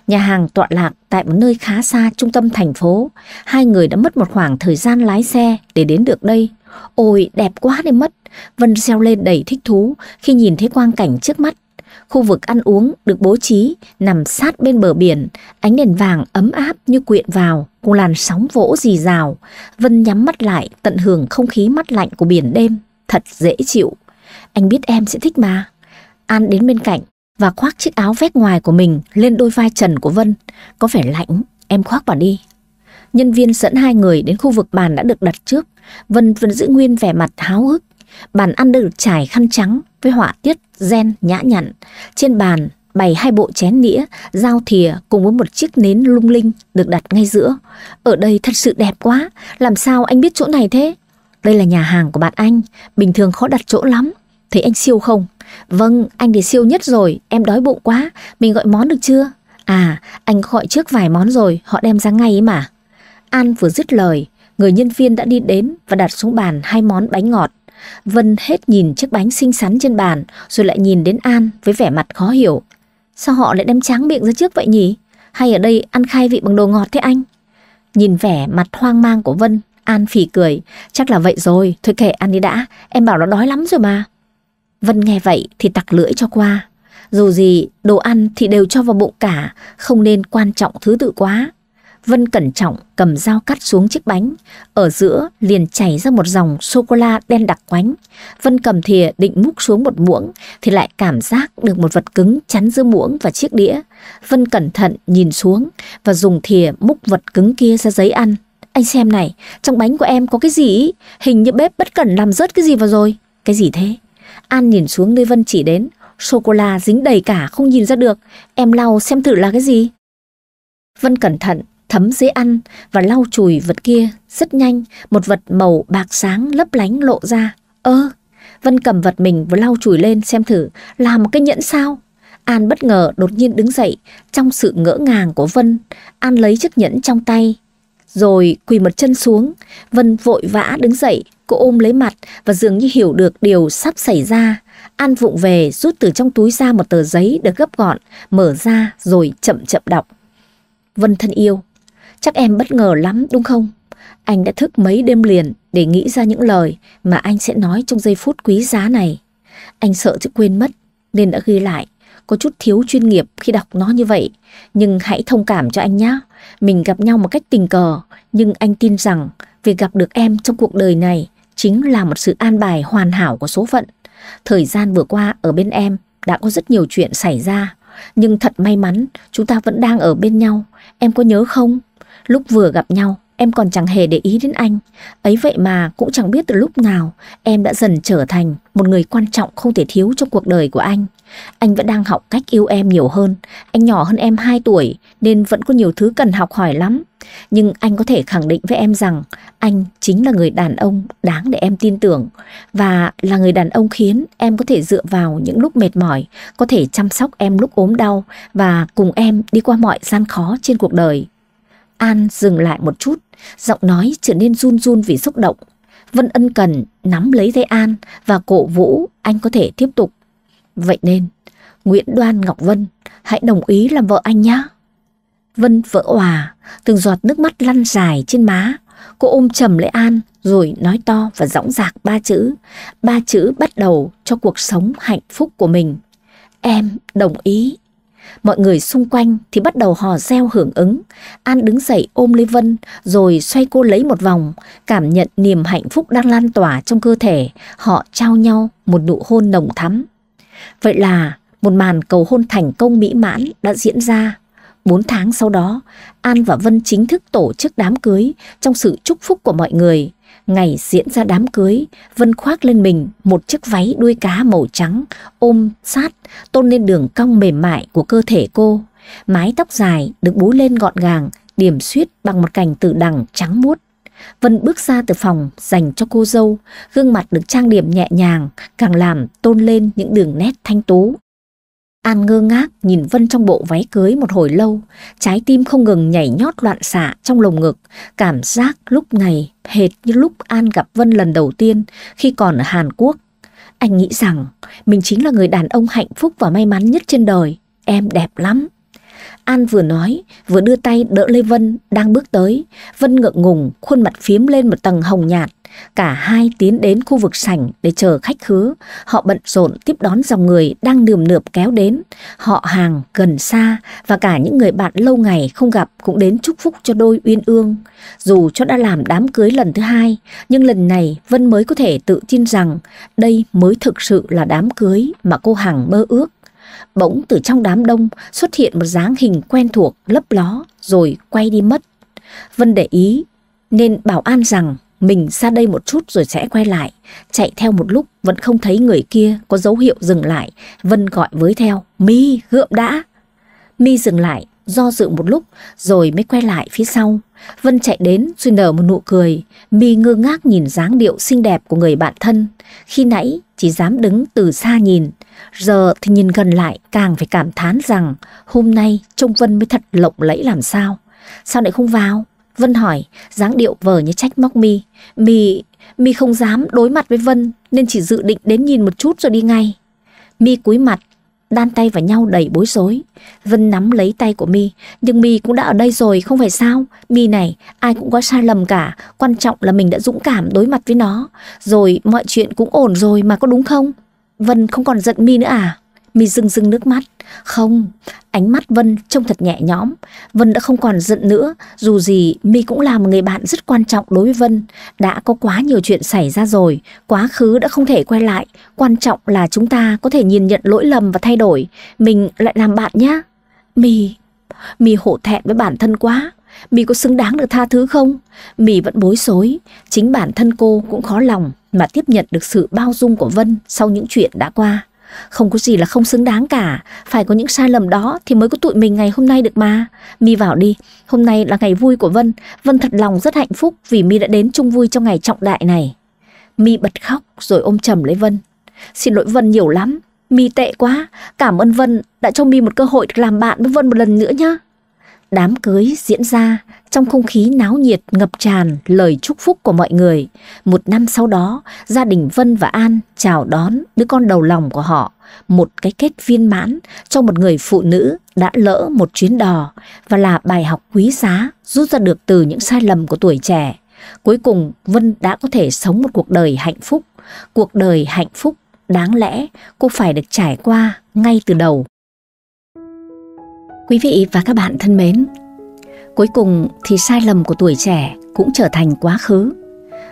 Nhà hàng tọa lạc tại một nơi khá xa trung tâm thành phố. Hai người đã mất một khoảng thời gian lái xe để đến được đây. Ôi, đẹp quá đi mất. Vân reo lên đầy thích thú khi nhìn thấy quang cảnh trước mắt Khu vực ăn uống được bố trí nằm sát bên bờ biển, ánh đèn vàng ấm áp như quyện vào cùng làn sóng vỗ rì rào. Vân nhắm mắt lại tận hưởng không khí mát lạnh của biển đêm, thật dễ chịu. Anh biết em sẽ thích mà. An đến bên cạnh và khoác chiếc áo vét ngoài của mình lên đôi vai trần của Vân. Có vẻ lạnh, em khoác vào đi. Nhân viên dẫn hai người đến khu vực bàn đã được đặt trước. Vân vẫn giữ nguyên vẻ mặt háo hức Bàn ăn được trải khăn trắng với họa tiết gen nhã nhặn. Trên bàn bày hai bộ chén nĩa, dao thìa cùng với một chiếc nến lung linh được đặt ngay giữa. Ở đây thật sự đẹp quá, làm sao anh biết chỗ này thế? Đây là nhà hàng của bạn anh, bình thường khó đặt chỗ lắm. Thấy anh siêu không? Vâng, anh thì siêu nhất rồi, em đói bụng quá, mình gọi món được chưa? À, anh gọi trước vài món rồi, họ đem ra ngay ấy mà. An vừa dứt lời, người nhân viên đã đi đến và đặt xuống bàn hai món bánh ngọt Vân hết nhìn chiếc bánh xinh xắn trên bàn, rồi lại nhìn đến An với vẻ mặt khó hiểu. Sao họ lại đem tráng miệng ra trước vậy nhỉ? Hay ở đây ăn khai vị bằng đồ ngọt thế anh? Nhìn vẻ mặt hoang mang của Vân, An phì cười. Chắc là vậy rồi, thôi kệ ăn đi đã, em bảo nó đói lắm rồi mà. Vân nghe vậy thì tặc lưỡi cho qua. Dù gì, đồ ăn thì đều cho vào bụng cả, không nên quan trọng thứ tự quá. Vân cẩn trọng cầm dao cắt xuống chiếc bánh, ở giữa liền chảy ra một dòng sô-cô-la đen đặc quánh. Vân cầm thìa định múc xuống một muỗng thì lại cảm giác được một vật cứng chắn giữa muỗng và chiếc đĩa. Vân cẩn thận nhìn xuống và dùng thìa múc vật cứng kia ra giấy ăn. Anh xem này, trong bánh của em có cái gì? Hình như bếp bất cẩn làm rớt cái gì vào rồi. Cái gì thế? An nhìn xuống nơi Vân chỉ đến, sô-cô-la dính đầy cả không nhìn ra được. Em lau xem thử là cái gì? Vân cẩn thận thấm dưới ăn và lau chùi vật kia rất nhanh, một vật màu bạc sáng lấp lánh lộ ra. Ơ, Vân cầm vật mình và lau chùi lên xem thử, là một cái nhẫn sao? An bất ngờ đột nhiên đứng dậy, trong sự ngỡ ngàng của Vân, An lấy chiếc nhẫn trong tay. Rồi quỳ một chân xuống, Vân vội vã đứng dậy, cô ôm lấy mặt và dường như hiểu được điều sắp xảy ra. An vụng về rút từ trong túi ra một tờ giấy được gấp gọn, mở ra rồi chậm chậm đọc. Vân thân yêu, Chắc em bất ngờ lắm đúng không? Anh đã thức mấy đêm liền để nghĩ ra những lời mà anh sẽ nói trong giây phút quý giá này. Anh sợ chứ quên mất nên đã ghi lại. Có chút thiếu chuyên nghiệp khi đọc nó như vậy. Nhưng hãy thông cảm cho anh nhé. Mình gặp nhau một cách tình cờ. Nhưng anh tin rằng việc gặp được em trong cuộc đời này chính là một sự an bài hoàn hảo của số phận. Thời gian vừa qua ở bên em đã có rất nhiều chuyện xảy ra. Nhưng thật may mắn chúng ta vẫn đang ở bên nhau. Em có nhớ không? Lúc vừa gặp nhau, em còn chẳng hề để ý đến anh. Ấy vậy mà cũng chẳng biết từ lúc nào em đã dần trở thành một người quan trọng không thể thiếu trong cuộc đời của anh. Anh vẫn đang học cách yêu em nhiều hơn. Anh nhỏ hơn em 2 tuổi nên vẫn có nhiều thứ cần học hỏi lắm. Nhưng anh có thể khẳng định với em rằng anh chính là người đàn ông đáng để em tin tưởng và là người đàn ông khiến em có thể dựa vào những lúc mệt mỏi, có thể chăm sóc em lúc ốm đau và cùng em đi qua mọi gian khó trên cuộc đời. An dừng lại một chút, giọng nói trở nên run run vì xúc động. Vân ân cần nắm lấy tay An và cổ vũ anh có thể tiếp tục. Vậy nên, Nguyễn Đoan Ngọc Vân, hãy đồng ý làm vợ anh nhé. Vân vỡ hòa, từng giọt nước mắt lăn dài trên má. Cô ôm chầm lấy An rồi nói to và dõng dạc ba chữ. Ba chữ bắt đầu cho cuộc sống hạnh phúc của mình. Em đồng ý. Mọi người xung quanh thì bắt đầu hò reo hưởng ứng. An đứng dậy ôm lấy Vân rồi xoay cô lấy một vòng, cảm nhận niềm hạnh phúc đang lan tỏa trong cơ thể. Họ trao nhau một nụ hôn nồng thắm. Vậy là một màn cầu hôn thành công mỹ mãn đã diễn ra. Bốn tháng sau đó, An và Vân chính thức tổ chức đám cưới trong sự chúc phúc của mọi người. Ngày diễn ra đám cưới, Vân khoác lên mình một chiếc váy đuôi cá màu trắng, ôm sát, tôn lên đường cong mềm mại của cơ thể cô. Mái tóc dài được búi lên gọn gàng, điểm xuyết bằng một cành tử đằng trắng muốt. Vân bước ra từ phòng dành cho cô dâu, gương mặt được trang điểm nhẹ nhàng, càng làm tôn lên những đường nét thanh tú, An ngơ ngác nhìn Vân trong bộ váy cưới một hồi lâu, trái tim không ngừng nhảy nhót loạn xạ trong lồng ngực, cảm giác lúc này hệt như lúc An gặp Vân lần đầu tiên khi còn ở Hàn Quốc. Anh nghĩ rằng mình chính là người đàn ông hạnh phúc và may mắn nhất trên đời, em đẹp lắm. An vừa nói, vừa đưa tay đỡ Lê Vân đang bước tới. Vân ngượng ngùng, khuôn mặt phím lên một tầng hồng nhạt. Cả hai tiến đến khu vực sảnh để chờ khách khứa. Họ bận rộn tiếp đón dòng người đang nườm nượp kéo đến. Họ hàng gần xa và cả những người bạn lâu ngày không gặp cũng đến chúc phúc cho đôi uyên ương. Dù cho đã làm đám cưới lần thứ hai, nhưng lần này Vân mới có thể tự tin rằng đây mới thực sự là đám cưới mà cô Hằng mơ ước. Bỗng từ trong đám đông xuất hiện một dáng hình quen thuộc lấp ló rồi quay đi mất. Vân để ý nên bảo an rằng mình ra đây một chút rồi sẽ quay lại. Chạy theo một lúc vẫn không thấy người kia có dấu hiệu dừng lại. Vân gọi với theo, mi gượm đã. mi dừng lại, do dự một lúc rồi mới quay lại phía sau. Vân chạy đến rồi nở một nụ cười, mi ngơ ngác nhìn dáng điệu xinh đẹp của người bạn thân. Khi nãy chỉ dám đứng từ xa nhìn, giờ thì nhìn gần lại càng phải cảm thán rằng hôm nay trông Vân mới thật lộng lẫy làm sao. Sao lại không vào? Vân hỏi, dáng điệu vờ như trách móc mi. Mi, mi không dám đối mặt với Vân nên chỉ dự định đến nhìn một chút rồi đi ngay. Mi cúi mặt đan tay vào nhau đầy bối rối. Vân nắm lấy tay của Mi, nhưng Mi cũng đã ở đây rồi, không phải sao? Mi này, ai cũng có sai lầm cả, quan trọng là mình đã dũng cảm đối mặt với nó, rồi mọi chuyện cũng ổn rồi mà có đúng không? Vân không còn giận Mi nữa à? Mi rưng rưng nước mắt, không, ánh mắt Vân trông thật nhẹ nhõm. Vân đã không còn giận nữa, dù gì My cũng là một người bạn rất quan trọng đối với Vân. Đã có quá nhiều chuyện xảy ra rồi, quá khứ đã không thể quay lại. Quan trọng là chúng ta có thể nhìn nhận lỗi lầm và thay đổi. Mình lại làm bạn nhá. My, My hổ thẹn với bản thân quá. Mì có xứng đáng được tha thứ không? Mì vẫn bối rối, chính bản thân cô cũng khó lòng mà tiếp nhận được sự bao dung của Vân sau những chuyện đã qua. Không có gì là không xứng đáng cả, phải có những sai lầm đó thì mới có tụi mình ngày hôm nay được mà. Mi vào đi, hôm nay là ngày vui của Vân, Vân thật lòng rất hạnh phúc vì Mi đã đến chung vui trong ngày trọng đại này. Mi bật khóc rồi ôm chầm lấy Vân. Xin lỗi Vân nhiều lắm, Mi tệ quá, cảm ơn Vân đã cho Mi một cơ hội được làm bạn với Vân một lần nữa nhá. Đám cưới diễn ra trong không khí náo nhiệt ngập tràn lời chúc phúc của mọi người. Một năm sau đó, gia đình Vân và An chào đón đứa con đầu lòng của họ, một cái kết viên mãn cho một người phụ nữ đã lỡ một chuyến đò và là bài học quý giá rút ra được từ những sai lầm của tuổi trẻ. Cuối cùng, Vân đã có thể sống một cuộc đời hạnh phúc. Cuộc đời hạnh phúc đáng lẽ cô phải được trải qua ngay từ đầu. Quý vị và các bạn thân mến, cuối cùng thì sai lầm của tuổi trẻ cũng trở thành quá khứ.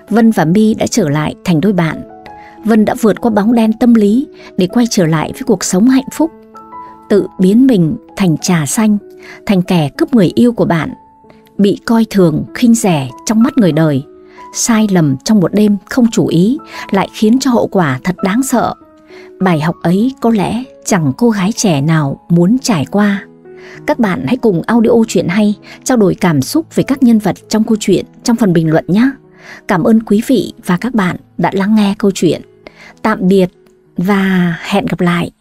Vân và Mi đã trở lại thành đôi bạn. Vân đã vượt qua bóng đen tâm lý để quay trở lại với cuộc sống hạnh phúc. Tự biến mình thành trà xanh, thành kẻ cướp người yêu của bạn, bị coi thường, khinh rẻ trong mắt người đời. Sai lầm trong một đêm không chú ý lại khiến cho hậu quả thật đáng sợ. Bài học ấy có lẽ chẳng cô gái trẻ nào muốn trải qua. Các bạn hãy cùng audio chuyện hay trao đổi cảm xúc về các nhân vật trong câu chuyện trong phần bình luận nhé. Cảm ơn quý vị và các bạn đã lắng nghe câu chuyện. Tạm biệt và hẹn gặp lại.